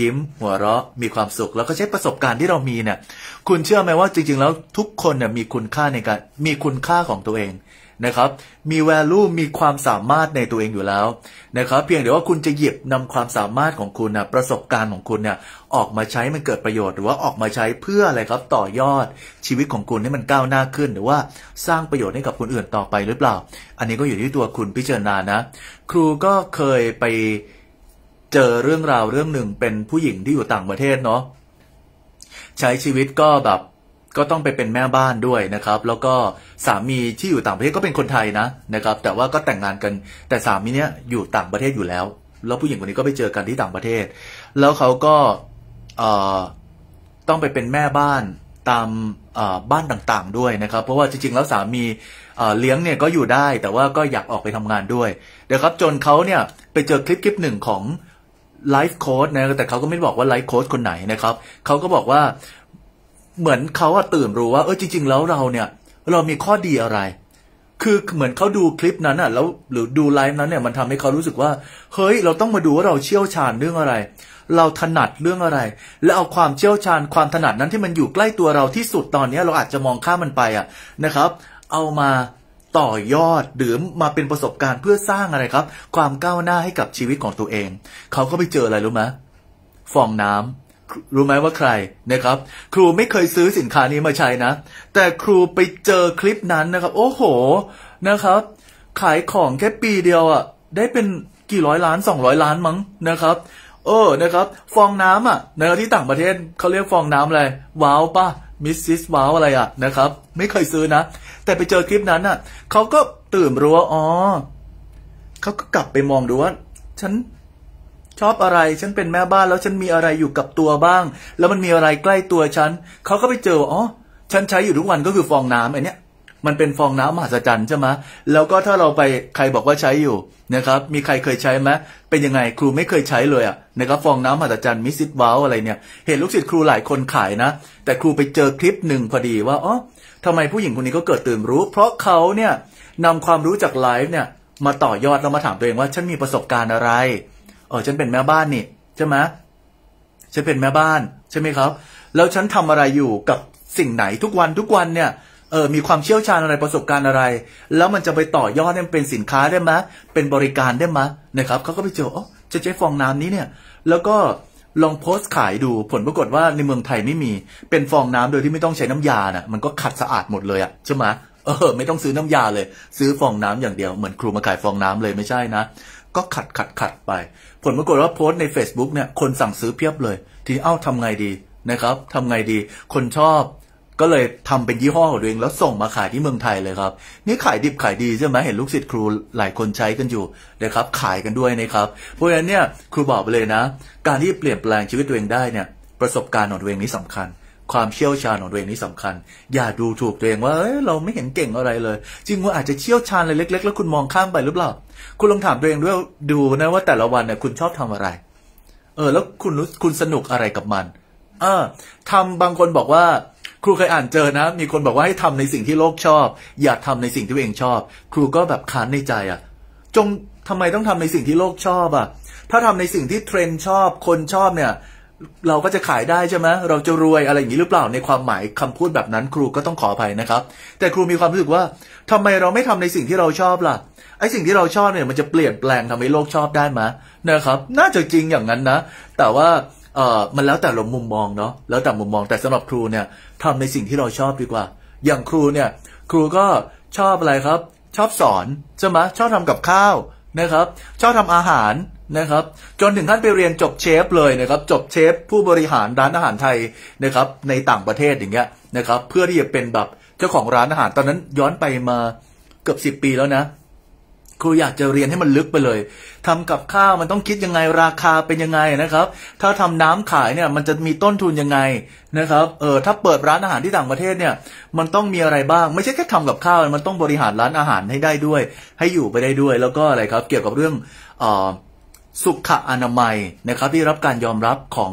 ยิ้มหัวเราะมีความสุข แล้วก็ใช้ประสบการณ์ที่เรามีเนี่ยคุณเชื่อไหมว่าจริงๆแล้วทุกคนเนี่ยมีคุณค่าในการ มีคุณค่าของตัวเองนะครับ มี value มีความสามารถในตัวเองอยู่แล้วนะครับ เพียงแต่ว่าคุณจะหยิบนำความสามารถของคุณนะประสบการณ์ของคุณเนี่ยออกมาใช้มันเกิดประโยชน์หรือว่าออกมาใช้เพื่ออะไรครับ ต่อยอดชีวิตของคุณให้มันก้าวหน้าขึ้น หรือว่าสร้างประโยชน์ให้กับคนอื่นต่อไปหรือเปล่า อันนี้ก็อยู่ที่ตัวคุณพิจารณานะครูก็เคยไปเจอเรื่องราวเรื่องหนึ่งเป็นผู้หญิงที่อยู่ต่างประเทศเนาะใช้ชีวิตก็แบบก็ต้องไปเป็นแม่บ้านด้วยนะครับ แล้วก็สามีที่อยู่ต่างประเทศก็เป็นคนไทยนะนะครับแต่ว่าก็แต่งงานกันแต่สามีเนี้ยอยู่ต่างประเทศอยู่แล้ว แล้วผู้หญิงคนนี้ก็ไปเจอกันที่ต่างประเทศ แล้วเขาก็ต้องไปเป็นแม่บ้านตามบ้านต่างๆด้วยนะครับ เพราะว่าจริงๆแล้วสามีเลี้ยงเนี่ยก็อยู่ได้ แต่ว่าก็อยากออกไปทำงานด้วยนะครับจนเขาเนี่ยไปเจอคลิปคลิปหนึ่งของไลฟ์โค้ดนะแต่เขาก็ไม่บอกว่าไลฟ์โค้ดคนไหนนะครับเขาก็บอกว่าเหมือนเขาอะตื่นรู้ว่าเออจริงๆแล้วเราเนี่ยเรามีข้อดีอะไร คือเหมือนเขาดูคลิปนั้นอะแล้วหรือดูไลฟ์นั้นเนี่ยมันทำให้เขารู้สึกว่าเฮ้ยเราต้องมาดูว่าเราเชี่ยวชาญเรื่องอะไร เราถนัดเรื่องอะไร และเอาความเชี่ยวชาญความถนัดนั้นที่มันอยู่ใกล้ตัวเราที่สุดตอนนี้เราอาจจะมองข้ามมันไปอะนะครับ เอามาต่อยอดหรือมาเป็นประสบการณ์เพื่อสร้างอะไรครับ ความก้าวหน้าให้กับชีวิตของตัวเองเขาก็ไปเจออะไรรู้ไหมฟองน้ำรู้ไหมว่าใครนะครับ ครูไม่เคยซื้อสินค้านี้มาใช้นะ แต่ครูไปเจอคลิปนั้นนะครับ โอ้โหนะครับ ขายของแค่ปีเดียวอะ่ะได้เป็นกี่ร้อยล้านสองร้อยล้านมั้งนะครับเออนะครับ ฟองน้ำอะ่ะ ในที่ต่างประเทศเขาเรียกฟองน้ำอะไรว้าวป่ะมิสซิสว้าวอะไรอะ่ะนะครับ ไม่เคยซื้อนะ แต่ไปเจอคลิปนั้นอะ่ะเขาก็ตื่นรู้ว่าอ๋อเขาก็กลับไปมองดูว่าฉันชอบอะไร ฉันเป็นแม่บ้านแล้วฉันมีอะไรอยู่กับตัวบ้าง แล้วมันมีอะไรใกล้ตัวฉันเขาก็ไปเจอ อ๋อ ฉันใช้อยู่ทุกวันก็คือฟองน้ำไอเนี้ย มันเป็นฟองน้ำมหัศจรรย์ใช่ไหมแล้วก็ถ้าเราไป ใครบอกว่าใช้อยู่นะครับ มีใครเคยใช้ไหมเป็นยังไงครูไม่เคยใช้เลยอะนะครับฟองน้ำมหัศจรรย์มิซิสวาลอะไรเนี่ยเห็นลูกศิษย์ครูหลายคนขายนะ แต่ครูไปเจอคลิปหนึ่งพอดีว่า อ๋อทำไมผู้หญิงคนนี้ก็เกิดตื่นรู้ เพราะเขาเนี่ยนำความรู้จากไลฟ์เนี่ยมาต่อยอดแล้วมาถามตัวเองว่าฉันมีประสบการณ์อะไรเออฉันเป็นแม่บ้านนี่ใช่ไหมฉันเป็นแม่บ้าน ใช่ไหมครับ แล้วฉันทำอะไรอยู่กับสิ่งไหนทุกวันทุกวันเนี่ยเออมีความเชี่ยวชาญอะไรประสบการณ์อะไร แล้วมันจะไปต่อยอดเป็นสินค้าได้ไหมเป็นบริการได้ไหมนะครับเขาก็ไปเจออ๋อจะใช้ฟองน้ำนี้เนี่ย แล้วก็ลองโพสต์ขายดูผลปรากฏว่าในเมืองไทยไม่มี เป็นฟองน้ำโดยที่ไม่ต้องใช้น้ำยาน่ะมันก็ขัดสะอาดหมดเลยอะใช่ไหมเออไม่ต้องซื้อน้ำยาเลย ซื้อฟองน้ำอย่างเดียวเหมือนครูมาขายฟองน้ำเลยไม่ใช่นะก็ขัดขัดขัดไป ผลปรากฏว่าโพสต์ใน Facebook เนี่ยคนสั่งซื้อเพียบเลย ทีเอ้าทำไงดีนะครับทำไงดี คนชอบก็เลยทำเป็นยี่ห้อของตัวเองแล้วส่งมาขายที่เมืองไทยเลยครับนี่ขายดิบขายดีใช่ไหมเห็นลูกศิษย์ครูหลายคนใช้กันอยู่นะครับขายกันด้วยนะครับ เพราะฉะนั้นเนี่ยครูบอกไปเลยนะ การที่เปลี่ยนแปลงชีวิตตัวเองได้เนี่ยประสบการณ์ของตัวเองนี้สำคัญ ความเชี่ยวชาญของตัวเองนี้สำคัญ อย่าดูถูกตัวเองว่าเเราไม่เห็นเก่งอะไรเลยจริงว่าอาจจะเชี่ยวชาญอะไรเล็ก ๆ แล้วคุณมองข้ามไปหรือเปล่าคุณลองถามตัวเองด้วยดูนะว่าแต่ละวันเนี่ยคุณชอบทำอะไร เออ แล้วคุณคุณสนุกอะไรกับมันเออทำบางคนบอกว่า ครูเคยอ่านเจอนะมีคนบอกว่าให้ทำในสิ่งที่โลกชอบ อย่าทำในสิ่งที่ตัวเองชอบ ครูก็แบบขานในใจอะ่ะ จงทำไมต้องทำในสิ่งที่โลกชอบอะ่ะ ถ้าทำในสิ่งที่เทรนชอบ คนชอบเนี่ยเราก็จะขายได้ใช่ไหมเราจะรวยอะไรอย่างนี้หรือเปล่าในความหมายคำพูดแบบนั้นครูก็ต้องขออภัยนะครับ แต่ครูมีความรู้สึกว่า ทำไมเราไม่ทำในสิ่งที่เราชอบล่ะไอ้สิ่งที่เราชอบเนี่ยมันจะเปลี่ยนแปลงทำให้โลกชอบได้ไหมนะครับน่าจะจริงอย่างนั้นนะ แต่ว่าเออมันแล้วแต่ลมมุมมองเนาะแล้วแต่มุมมอง แต่สำหรับครูเนี่ยทำในสิ่งที่เราชอบดีกว่า อย่างครูเนี่ย ครูก็ชอบอะไรครับ ชอบสอนใช่ไหมชอบทำกับข้าวนะครับชอบทำอาหารนะครับ จนถึงขั้นไปเรียนจบเชฟเลยนะครับจบเชฟผู้บริหารร้านอาหารไทยนะครับในต่างประเทศอย่างเงี้ยนะครับเพื่อที่จะเป็นแบบเจ้าของร้านอาหารตอนนั้นย้อนไปมาเกือบสิบปีแล้วนะครูอยากจะเรียนให้มันลึกไปเลย ทำกับข้าวมันต้องคิดยังไงราคาเป็นยังไงนะครับ ถ้าทำน้ำขายเนี่ยมันจะมีต้นทุนยังไงนะครับ เออถ้าเปิดร้านอาหารที่ต่างประเทศเนี่ยมันต้องมีอะไรบ้างไม่ใช่แค่ทำกับข้าวมันต้องบริหารร้านอาหารให้ได้ด้วย ให้อยู่ไปได้ด้วยแล้วก็อะไรครับเกี่ยวกับเรื่องออสุขอนามัยนะครับ ที่รับการยอมรับของ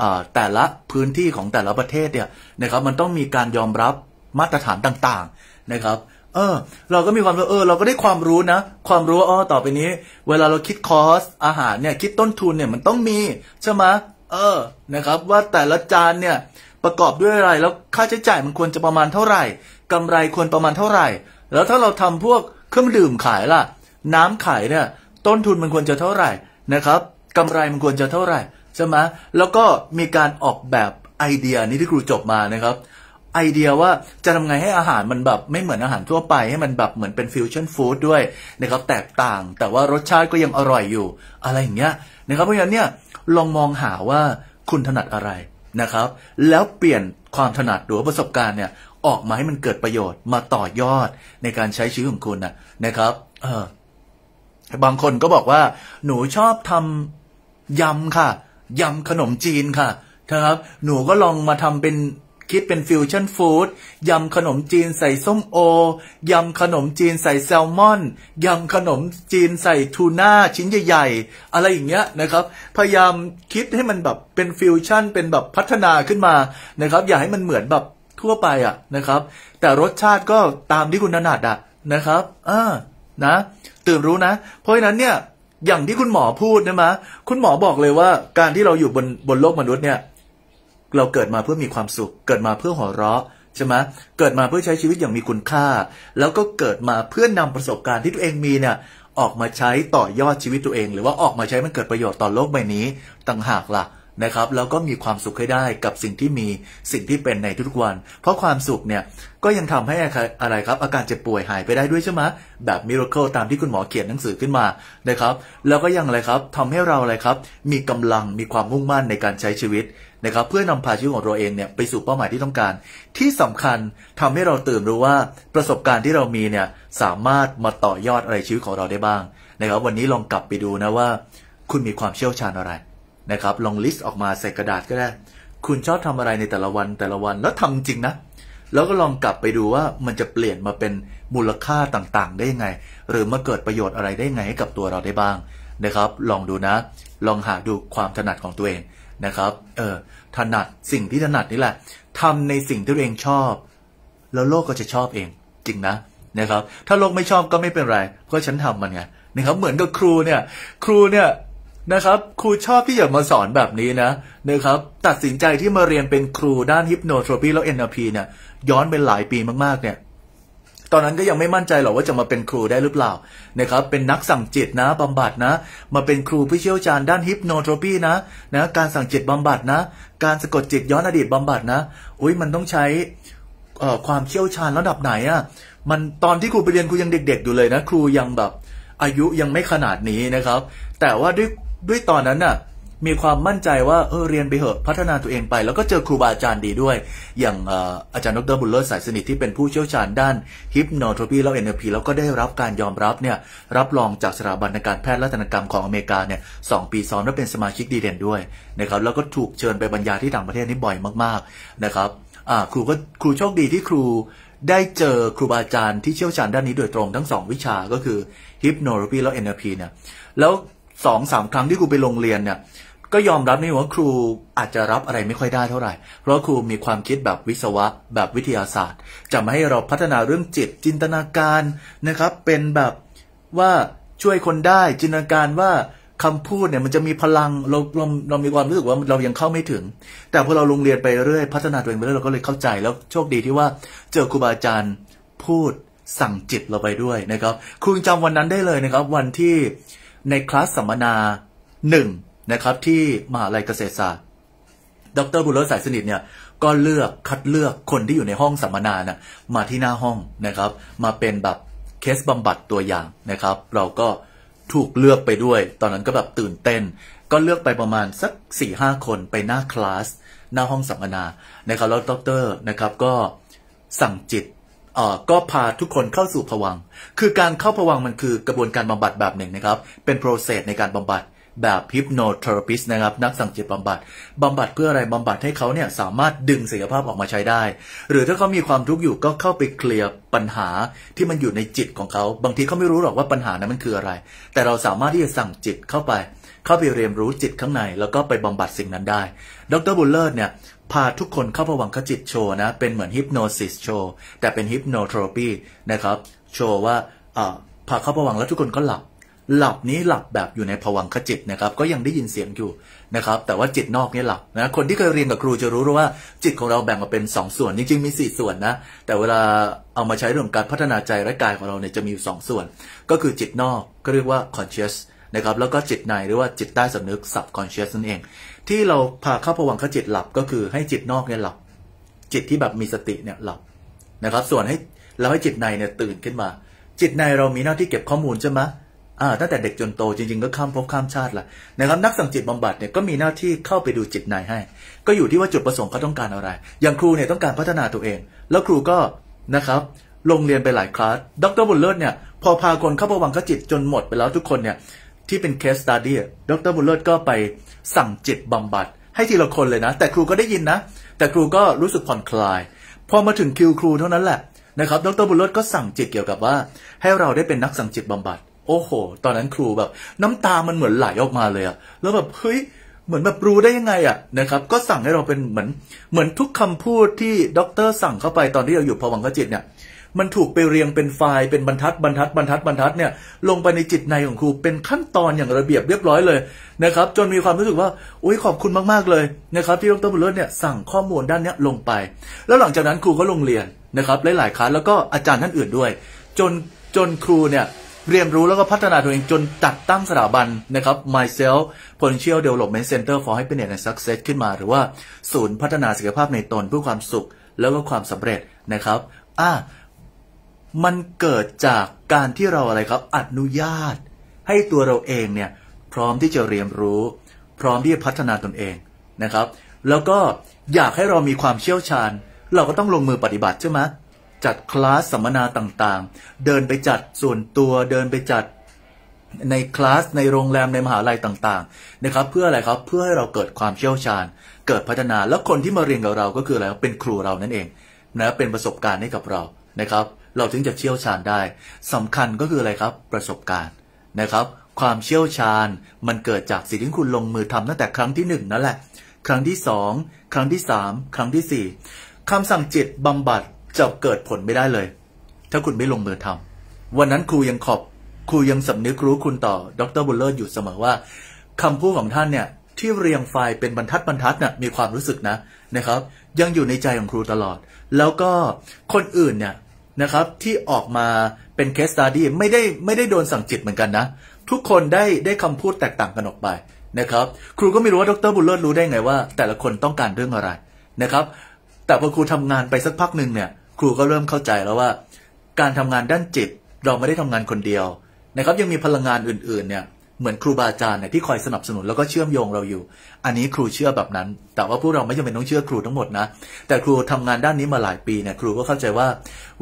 อแต่ละพื้นที่ของแต่ละประเทศเนี่ยนะครับ มันต้องมีการยอมรับมาตรฐานต่าง ๆนะครับเออเราก็มีความรู้เออเราก็ได้ความรู้นะ ความรู้อ๋อต่อไปนี้ เวลาเราคิดคอสอาหารเนี่ยคิดต้นทุนเนี่ยมันต้องมี ใช่ไหมเออนะครับ ว่าแต่ละจานเนี่ยประกอบด้วยอะไรแล้วค่าใช้จ่ายมันควรจะประมาณเท่าไหร่ กำไรควรประมาณเท่าไหร่ แล้วถ้าเราทำพวกเครื่องดื่มขายล่ะน้ำขายเนี่ย ต้นทุนมันควรจะเท่าไหร่นะครับกำไรมันควรจะเท่าไหร่ใช่ไหมแล้วก็มีการออกแบบไอเดียนี้ที่ครูจบมานะครับไอเดียว่าจะทำไงให้อาหารมันแบบ ไม่เหมือนอาหารทั่วไปให้มันแบบเหมือนเป็นฟิวชั่นฟู้ดด้วยนะครับ แตกต่างแต่ว่ารสชาติก็ยังอร่อยอยู่ อะไรอย่างเงี้ย นะครับ เพราะฉะนั้นเนี่ยลองมองหาว่าคุณถนัดอะไรนะครับ แล้วเปลี่ยนความถนัดหรือประสบการณ์เนี่ย ออกมาให้มันเกิดประโยชน์มาต่อยอดในการใช้ชีวิตของคุณนะนะครับเออบางคนก็บอกว่า หนูชอบทำยำค่ะยำขนมจีนค่ะนะครับ หนูก็ลองมาทำเป็นคิดเป็นฟิวชั่นฟู้ดยำขนมจีนใส่ส้มโอยำขนมจีนใส่แซลมอนยำขนมจีนใส่ทูน่าชิ้นใหญ่ ๆ อะไรอย่างเงี้ยนะครับพยายามคิดให้มันแบบเป็นฟิวชั่น เป็นแบบพัฒนาขึ้นมานะครับ อย่าให้มันเหมือนแบบทั่วไปอ่ะนะครับ แต่รสชาติก็ตามที่คุณถนัดอ่ะนะครับอ่านะตื่นรู้นะ เพราะฉะนั้นเนี่ยอย่างที่คุณหมอพูดนะมะคุณหมอบอกเลยว่า การที่เราอยู่บนบนโลกมนุษย์เนี่ยเราเกิดมาเพื่อมีความสุข เกิดมาเพื่อหัวเราะใช่ไหมเกิดมาเพื่อใช้ชีวิตอย่างมีคุณค่า แล้วก็เกิดมาเพื่อนนำประสบการณ์ที่ตัวเองมีเนี่ยออกมาใช้ต่อยอดชีวิตตัวเอง หรือว่าออกมาใช้มันเกิดประโยชน์ต่อโลกใบนี้ ต่างหากละ่ะนะครับแล้วก็มีความสุขให้ได้กับสิ่งที่มีสิ่งที่เป็นในทุกวัน เพราะความสุขเนี่ย ก็ยังทำให้อะไรครับ อาการเจ็บป่วยหายไปได้ด้วยใช่ไหมแบบมิราเคิลตามที่คุณหมอเขียนหนังสือขึ้นมานะครับ แล้วก็ยังอะไรครับทำให้เราอะไรครับมีกำลังมีความมุ่งมั่นในการใช้ชีวิตนะครับเพื่อนำพาชีวิตของเราเองเนี่ยไปสู่เป้าหมายที่ต้องการ ที่สำคัญทำให้เราตื่นรู้ว่าประสบการณ์ที่เรามีเนี่ยสามารถมาต่อยอดอะไรชีวิตของเราได้บ้างนะครับวันนี้ลองกลับไปดูนะว่า คุณมีความเชี่ยวชาญอะไรนะครับลองลิสต์ออกมาใส่กระดาษก็ได้ คุณชอบทำอะไรในแต่ละวันแต่ละวันแล้วทำจริงนะ แล้วก็ลองกลับไปดูว่ามันจะเปลี่ยนมาเป็นมูลค่าต่าง ๆ ได้ยังไง หรือมาเกิดประโยชน์อะไรได้ยังไงให้กับตัวเราได้บ้างนะครับ ลองดูนะ ลองหาดูความถนัดของตัวเองนะครับ เออ ถนัดสิ่งที่ถนัดนี่แหละ ทำในสิ่งที่ตัวเองชอบ แล้วโลกก็จะชอบเองจริงนะนะครับ ถ้าโลกไม่ชอบก็ไม่เป็นไรเพราะฉันทำมันไงนะครับเหมือนกับครูเนี่ยครูเนี่ยนะครับครูชอบที่จะมาสอนแบบนี้นะนะครับ ตัดสินใจที่มาเรียนเป็นครูด้านฮิปโนโทรปีแล้ว NLP เนี่ยย้อนเป็นหลายปีมากๆเนี่ยตอนนั้นก็ยังไม่มั่นใจหรอกว่าจะมาเป็นครูได้หรือเปล่านะครับ เป็นนักสั่งจิตนะ บำบัดนะมาเป็นครูผู้เชี่ยวชาญด้านฮิปโนโทรปีนะนะ การสั่งจิตบำบัดนะ การสะกดจิตย้อนอดีตบำบัดนะอุ้ยมันต้องใช้ความเชี่ยวชาญระดับไหนอะ่ะมันตอนที่ครูไปเรียนครูยังเด็กๆอยู่เลยนะ ครูยังแบบอายุยังไม่ขนาดนี้นะครับ แต่ว่าด้วยด้วยตอนนั้นน่ะมีความมั่นใจว่าเออเรียนไปเถอะพัฒนาตัวเองไป แล้วก็เจอครูบาอาจารย์ดีด้วย อย่างอาจารย์ดรบุลเลอร์สายสนิทที่เป็นผู้เชี่ยวชาญด้าน ฮิปโนโทรปีแล้วเอ็นเอพีแล้วก็ได้รับการยอมรับเนี่ยรับรองจากสถาบันการแพทย์และธนกรรมของอเมริกาเนี่ยสองปีซ้อนแลวเป็นสมาชิกดีเด่นด้วยนะครับแล้วก็ถูกเชิญไปบรรยายที่ต่างประเทศนี่บ่อยมากๆนะครับครูก็ครูโชคดีที่ครูได้เจอครูบาอาจารย์ที่เชี่ยวชาญด้านนี้โดยตรงทั้งสองวิชาก็คือฮิปโนโทรปีแล้วเอ็นเอพีเนี่ยแล้วสองสามครั้งที่ครูไปโรงเรียนเนี่ยก็ยอมรับในว่าครูอาจจะรับอะไรไม่ค่อยได้เท่าไหร่เพราะครูมีความคิดแบบวิศวะ แบบวิทยาศาสตร์ จะไม่ให้เราพัฒนาเรื่องจิตจินตนาการนะครับ เป็นแบบว่าช่วยคนได้จินตนาการว่าคำพูดเนี่ยมันจะมีพลังเราเราเรามีความรู้สึกว่าเรายังเข้าไม่ถึง แต่พอเราลงเรียนไปเรื่อยพัฒนาตัวเองไปเรื่อยเราก็เลยเข้าใจแล้วโชคดีที่ว่าเจอครูบาอาจารย์พูดสั่งจิตเราไปด้วยนะครับครูจำวันนั้นได้เลยนะครับ วันที่ในคลาสสัมมนาหนึ่งนะครับที่ มหาลัยเกษตรศาสตร์ ดรบุรสายสนิทเนี่ยก็เลือกคัดเลือกคนที่อยู่ในห้องสัมมนานะ่ะมาที่หน้าห้องนะครับ มาเป็นแบบเคสบำบัดตัวอย่างนะครับ เราก็ถูกเลือกไปด้วย ตอนนั้นก็แบบตื่นเต้น ก็เลือกไปประมาณสัก4ี่ห้าคนไปหน้าคลาสหน้าห้องสัมมนานะครับแล้วดรนะครับก็สั่งจิตก็พาทุกคนเข้าสู่ผวัง คือการเข้าผวังมันคือกระบวนการบำบัดแบบหนึ่งนะครับ เป็นโปรเซสในการบำบัดแบบฮิปโนเทอร์ปิสนะครับ นักสังเกตบำบัด บำบัดเพื่ออะไรบำบัดให้เขาเนี่ยสามารถดึงศักยภาพออกมาใช้ได้ หรือถ้าเขามีความทุกข์อยู่ก็เข้าไปเคลียร์ปัญหาที่มันอยู่ในจิตของเขา บางทีเขาไม่รู้หรอกว่าปัญหานั้นมันคืออะไร แต่เราสามารถที่จะสั่งจิตเข้าไป เข้าไปเรียนรู้จิตข้างในแล้วก็ไปบำบัดสิ่งนั้นได้ ดรบุลเลอร์เนี่ยพาทุกคนเข้าผวังขจิตโชว์นะเป็นเหมือนฮิปโนซิสโชว์ แต่เป็นฮิปโนโทรปีนะครับโชว์ว่าพาเข้าผวังแล้วทุกคนก็หลับ หลับนี้หลับแบบอยู่ในผวังขจิตนะครับก็ยังได้ยินเสียงอยู่นะครับแต่ว่าจิตนอกนี่หลับนะคนที่เคยเรียนกับครูจะรู้ว่าจิตของเราแบ่งออกเป็น 2 ส่วนจริงๆ มี 4 ส่วนนะแต่เวลาเอามาใช้เรื่องการพัฒนาใจและกายของเราเนี่ยจะมีอยู่สส่วน ก็คือจิตนอกก็เรียกว่า conscious นะครับแล้วก็จิตในหรือว่าจิตใต้สำนึก subconscious นั่นเองที่เราพาเข้าผวังขจิตหลับก็คือให้จิตนอกเนี่ยหลับจิตที่แบบมีสติเนี่ยหลับนะครับส่วนให้เราให้จิตในเนี่ยตื่นขึ้นมา จิตในเรามีหน้าที่เก็บข้อมูลใช่ไหมอ่าตั้งแต่เด็กจนโตจริงๆ ก็ข้ามภพข้ามชาติละนะครับนักสังจิตบำบัดเนี่ยก็มีหน้าที่เข้าไปดูจิตในให้ ก็อยู่ที่ว่าจุดประสงค์เขาต้องการอะไรอย่างครูเนี่ยต้องการพัฒนาตัวเอง แล้วครูก็นะครับลงเรียนไปหลายคลาสดรบุญเลิศเนี่ย พอพาคนเข้าประวังขจิตจนหมดไปแล้วทุกคนเนี่ยที่เป็นเคสตัดดี้ดรบุลเลศก็ไปสั่งจิตบำบัดให้ทีละคนเลยนะ แต่ครูก็ได้ยินนะ แต่ครูก็รู้สึกผ่อนคลายพอมาถึงคิวครูเท่านั้นแหละนะครับดรบุลเลศก็สั่งจิตเกี่ยวกับว่า ให้เราได้เป็นนักสั่งจิตบำบัด โอ้โห ตอนนั้นครูแบบน้ำตามันเหมือนไหลออกมาเลยอะแล้วแบบเฮ้ยเหมือนแบบรู้ได้ยังไงอะนะครับก็สั่งให้เราเป็นเหมือนเหมือนทุกคำพูดที่ด็อกเตอร์สั่งเข้าไปตอนที่เราอยู่พวังกจิตเนี่ยมันถูกไปเรียงเป็นไฟล์เป็นบรรทัดบรรทัดบรรทัดบรรทัดเนี่ยลงไปในจิตในของครูเป็นขั้นตอนอย่างระเบียบเรียบร้อยเลยนะครับจนมีความรู้สึกว่าโอ้ยขอบคุณมากๆเลยนะครับที่ดรบุญเลิศเนี่ยสั่งข้อมูลด้านนี้ลงไป แล้วหลังจากนั้นครูก็ลงเรียนนะครับหลายๆครั้งแล้วก็อาจารย์ท่านอื่นด้วย จนจนครูเนี่ยเรียนรู้แล้วก็พัฒนาตัวเองจนตัดตั้งสถาบันนะครับ Myself Potential Development Center for Happiness and Success ขึ้นมาหรือว่า ศูนย์พัฒนาศักยภาพในตนเพื่อความสุขแล้วก็ความสำเร็จนะครับอ่ามันเกิดจากการที่เราอะไรครับ อนุญาต ให้ตัวเราเองเนี่ย พร้อมที่จะเรียนรู้ พร้อมที่จะพัฒนาตนเองนะครับ แล้วก็อยากให้เรามีความเชี่ยวชาญ เราก็ต้องลงมือปฏิบัติใช่ไหมจัดคลาสสัมมนาต่างๆเดินไปจัดส่วนตัวเดินไปจัดในคลาสในโรงแรมในมหาลัยต่างๆ นะครับ เพื่ออะไรครับ เพื่อให้เราเกิดความเชี่ยวชาญ เกิดพัฒนาแล้วคนที่มาเรียนกับเราก็คืออะไรเป็นครูเรานั่นเองนะเป็นประสบการณ์ให้กับเรานะครับเราถึงจะเชี่ยวชาญได้ สำคัญก็คืออะไรครับ ประสบการณ์นะครับ ความเชี่ยวชาญมันเกิดจากสิ่งที่คุณลงมือทำตั้งแต่ครั้งที่1นนั่นแหละ ครั้งที่2ครั้งที่3ครั้งที่4คำสั่งจิตบำบัดจะเกิดผลไม่ได้เลย ถ้าคุณไม่ลงมือทำ วันนั้นครูยังขอบ ครูยังสำนึกรู้คุณต่อ ดร บุลเลอร์อยู่เสมอว่า คำพูดของท่านเนี่ยที่เรียงไฟล์เป็นบรรทัดบรรทัดนะ่ะมีความรู้สึกนะนะครับ ยังอยู่ในใจของครูตลอด แล้วก็คนอื่นเนี่ยนะครับที่ออกมาเป็นเคสตาดี้ไม่ได้ไม่ได้โดนสั่งจิตเหมือนกันนะ ทุกคนได้ได้คำพูดแตกต่างกันออกไปนะครับครูก็ไม่รู้ว่าดรบุลเลอร์รู้ได้ไงว่าแต่ละคนต้องการเรื่องอะไรนะครับ แต่พอครูทำงานไปสักพักหนึ่งเนี่ยครูก็เริ่มเข้าใจแล้วว่า การทำงานด้านจิตเราไม่ได้ทำงานคนเดียวนะครับยังมีพลังงานอื่นๆเนี่ยเหมือนครูบาอาจารย์เนี่ยที่คอยสนับสนุนแล้วก็เชื่อมโยงเราอยู่ อันนี้ครูเชื่อแบบนั้น แต่ว่าพวกเราไม่จำเป็นต้องเชื่อครูทั้งหมดนะ แต่ครูทำงานด้านนี้มาหลายปีเนี่ยครูก็เข้าใจว่า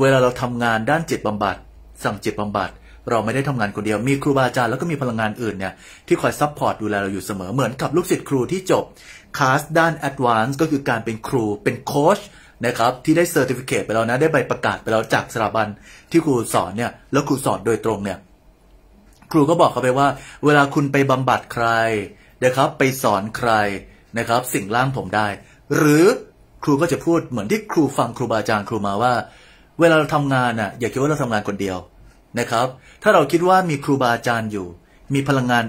เวลาเราทำงานด้านจิตบำบัด สั่งจิตบำบัด เราไม่ได้ทำงานคนเดียว มีครูบาอาจารย์แล้วก็มีพลังงานอื่นเนี่ยที่คอยซัพพอร์ตดูแลเราอยู่เสมอ เหมือนกับลูกศิษย์ครูที่จบคลาสด้านแอดวานซ์ก็คือการเป็นครูเป็นโค้ชนะครับที่ได้เซอร์ติฟิเคตไปแล้วนะได้ใบประกาศไปแล้วจากสถาบันที่ครูสอนเนี่ยแล้วครูสอนโดยตรงเนี่ยครูก็บอกเขาไปว่า เวลาคุณไปบำบัดใครนะครับไปสอนใครนะครับสิ่งล่างผมได้ หรือครูก็จะพูดเหมือนที่ครูฟังครูบาอาจารย์ครูมาว่า เวลาเราทำงานอ่ะอย่าคิดว่าเราทำงานคนเดียวนะครับ ถ้าเราคิดว่ามีครูบาอาจารย์อยู่ มีพลังงาน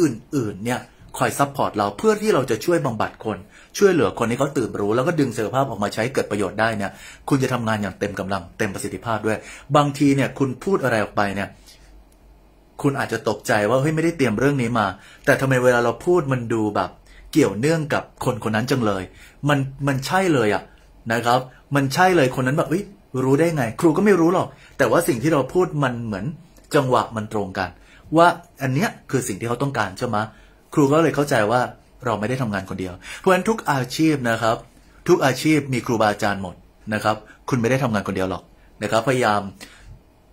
อื่นๆเนี่ยคอยซัพพอร์ตเราเพื่อที่เราจะช่วยบำบัดคนช่วยเหลือคนให้เขาตื่นรู้แล้วก็ดึงศักยภาพออกมาใช้เกิดประโยชน์ได้เนี่ยคุณจะทำงานอย่างเต็มกำลังเต็มประสิทธิภาพด้วย บางทีเนี่ยคุณพูดอะไรออกไปเนี่ยคุณอาจจะตกใจว่าเฮ้ยไม่ได้เตรียมเรื่องนี้มา แต่ทำไมเวลาเราพูดมันดูแบบเกี่ยวเนื่องกับคนคนนั้นจังเลย มันมันใช่เลยอะนะครับ มันใช่เลยคนนั้นแบบอุ้ยรู้ได้ไง ครูก็ไม่รู้หรอก แต่ว่าสิ่งที่เราพูดมันเหมือนจังหวะมันตรงกัน ว่าอันเนี้ยคือสิ่งที่เขาต้องการใช่ไหมครูก็เลยเข้าใจว่าเราไม่ได้ทำงานคนเดียว เพราะฉะนั้นทุกอาชีพนะครับ ทุกอาชีพมีครูบาอาจารย์หมดนะครับ คุณไม่ได้ทำงานคนเดียวหรอกนะครับ พยายาม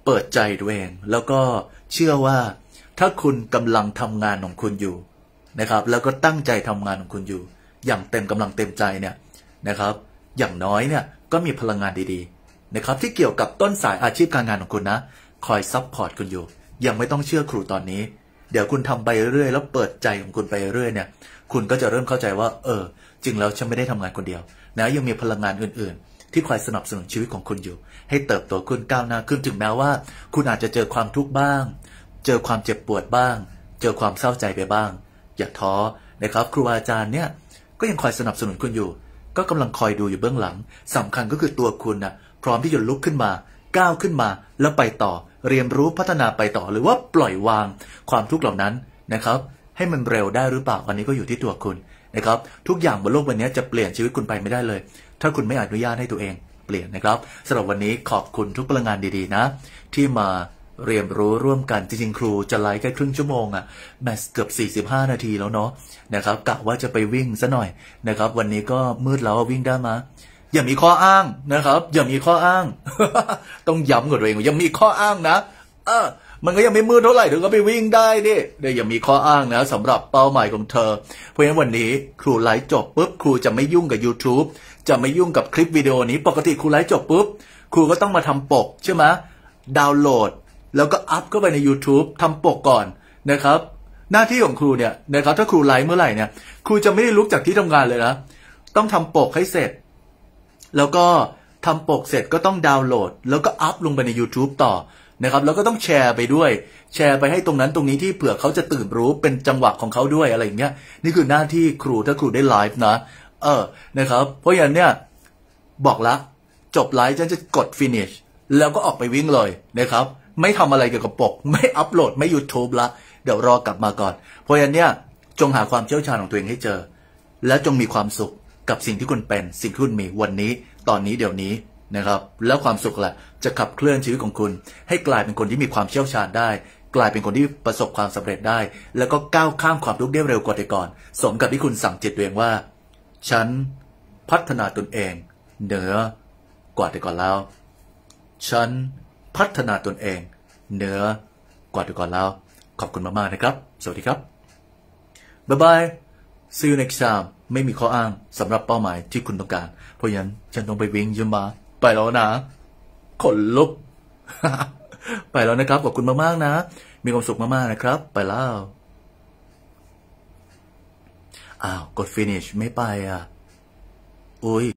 เปิดใจตัวเองแล้วก็เชื่อว่า ถ้าคุณกำลังทำงานของคุณอยู่นะครับแล้วก็ตั้งใจทำงานของคุณอยู่ อย่างเต็มกำลังเต็มใจเนี่ยนะครับ อย่างน้อยเนี่ยก็มีพลังงานดีๆนะครับ ที่เกี่ยวกับต้นสายอาชีพการงานของคุณนะคอยซับพอร์ตคุณอยู่ ยังไม่ต้องเชื่อครูตอนนี้ เดี๋ยวคุณทำไปเรื่อยแล้วเปิดใจของคุณไปเรื่อยเนี่ย คุณก็จะเริ่มเข้าใจว่าเออจริงแล้วฉันไม่ได้ทำงานคนเดียวนะยังมีพลังงานอื่นๆที่คอยสนับสนุนชีวิตของคุณอยู่ ให้เติบโตขึ้นก้าวหน้าขึ้นถึงแม้ว่า คุณอาจจะเจอความทุกข์บ้าง เจอความเจ็บปวดบ้าง เจอความเศร้าใจไปบ้าง อย่าท้อนะครับ ครูอาจารย์เนี่ยก็ยังคอยสนับสนุนคุณอยู่ ก็กำลังคอยดูอยู่เบื้องหลัง สำคัญก็คือตัวคุณนะพร้อมที่จะลุกขึ้นมา ก้าวขึ้นมาแล้วไปต่อ เรียนรู้พัฒนาไปต่อ หรือว่าปล่อยวาง ความทุกข์เหล่านั้นนะครับ ให้มันเร็วได้หรือเปล่าอันนี้ก็อยู่ที่ตัวคุณนะครับทุกอย่างบนโลกวันนี้จะเปลี่ยนชีวิตคุณไปไม่ได้เลยถ้าคุณไม่อนุญาตให้ตัวเอง เปลี่ยนนะครับสำหรับวันนี้ขอบคุณทุกพลังงานดีๆนะ ที่มาเรียนรู้ร่วมกัน จริงๆ ครูจะไลฟ์แค่ครึ่งชั่วโมงอะแมสเกือบ45นาทีแล้วเนาะนะครับกะว่าจะไปวิ่งซะหน่อยนะครับ วันนี้ก็มืดแล้ววิ่งได้มาอย่ามีข้ออ้างนะครับอย่ามีข้ออ้าง ต้องย้ำกับตัวเองอย่ามีข้ออ้างนะเออมันก็ยังไม่มืดเท่าไหร่ถึงก็ไปวิ่งได้ดิเดี๋ยวอย่ามีข้ออ้างนะสำหรับเป้าหมายของเธอ เพราะฉะนั้นวันนี้ ครูไลฟ์จบปุ๊บครูจะไม่ยุ่งกับ YouTube จะไม่ยุ่งกับคลิปวิดีโอนี้ปกติครูไลฟ์จบปุ๊บครูก็ต้องมาทำปก ใช่ไหมดาวน์โหลด แล้วก็อัพเข้าไปใน YouTube ทำปกก่อนนะครับ หน้าที่ของครูเนี่ยนะครับถ้าครูไลฟ์เมื่อไหร่เนี่ย ครูจะไม่ได้ลุกจากที่ทำงานเลยนะต้องทำปกให้เสร็จ แล้วก็ทำปกเสร็จก็ต้องดาวน์โหลด แล้วก็อัพลงไปใน YouTube ต่อนะครับ แล้วก็ต้องแชร์ไปด้วย แชร์ไปให้ตรงนั้นตรงนี้ที่เผื่อเขาจะตื่นรู้เป็นจังหวะของเขาด้วยอะไรอย่างเงี้ยนี่คือหน้าที่ครูถ้าครูได้ไลฟ์นะเออนะครับ เพราะอย่างเนี้ยบอกละ จบไลฟ์ฉันจะกด finish แล้วก็ออกไปวิ่งเลยนะครับ ไม่ทำอะไรเกี่ยวกับปก ไม่อัปโหลดไม่ YouTube ละ เดี๋ยวรอกลับมาก่อน เพราะอย่างเนี้ยจงหาความเชี่ยวชาญของตัวเองให้เจอ และจงมีความสุขกับสิ่งที่คุณเป็นสิ่งที่คุณมีวันนี้ตอนนี้เดี๋ยวนี้นะครับ แล้วความสุขแหละจะขับเคลื่อนชีวิตของคุณ ให้กลายเป็นคนที่มีความเชี่ยวชาญได้ กลายเป็นคนที่ประสบความสำเร็จได้ แล้วก็ก้าวข้ามความทุกข์ได้เร็วกว่าแต่ก่อนสมกับที่คุณสั่งจิตตัวเองว่าฉันพัฒนาตนเองเหนือกว่าแต่ก่อนแล้ว ฉันพัฒนาตนเองเหนือกว่าแต่ก่อนแล้ว ขอบคุณมากๆนะครับ สวัสดีครับบ๊ายบาย see you next time ไม่มีข้ออ้างสำหรับเป้าหมายที่คุณต้องการ เพราะฉะนั้นฉันต้องไปวิ่งยืมมา ไปแล้วนะขนลุก ไปแล้วนะครับขอบคุณมากๆนะ มีความสุขมากๆนะครับ ไปแล้วอ้าว กด finish ไม่ไปอ่ะอุ้ย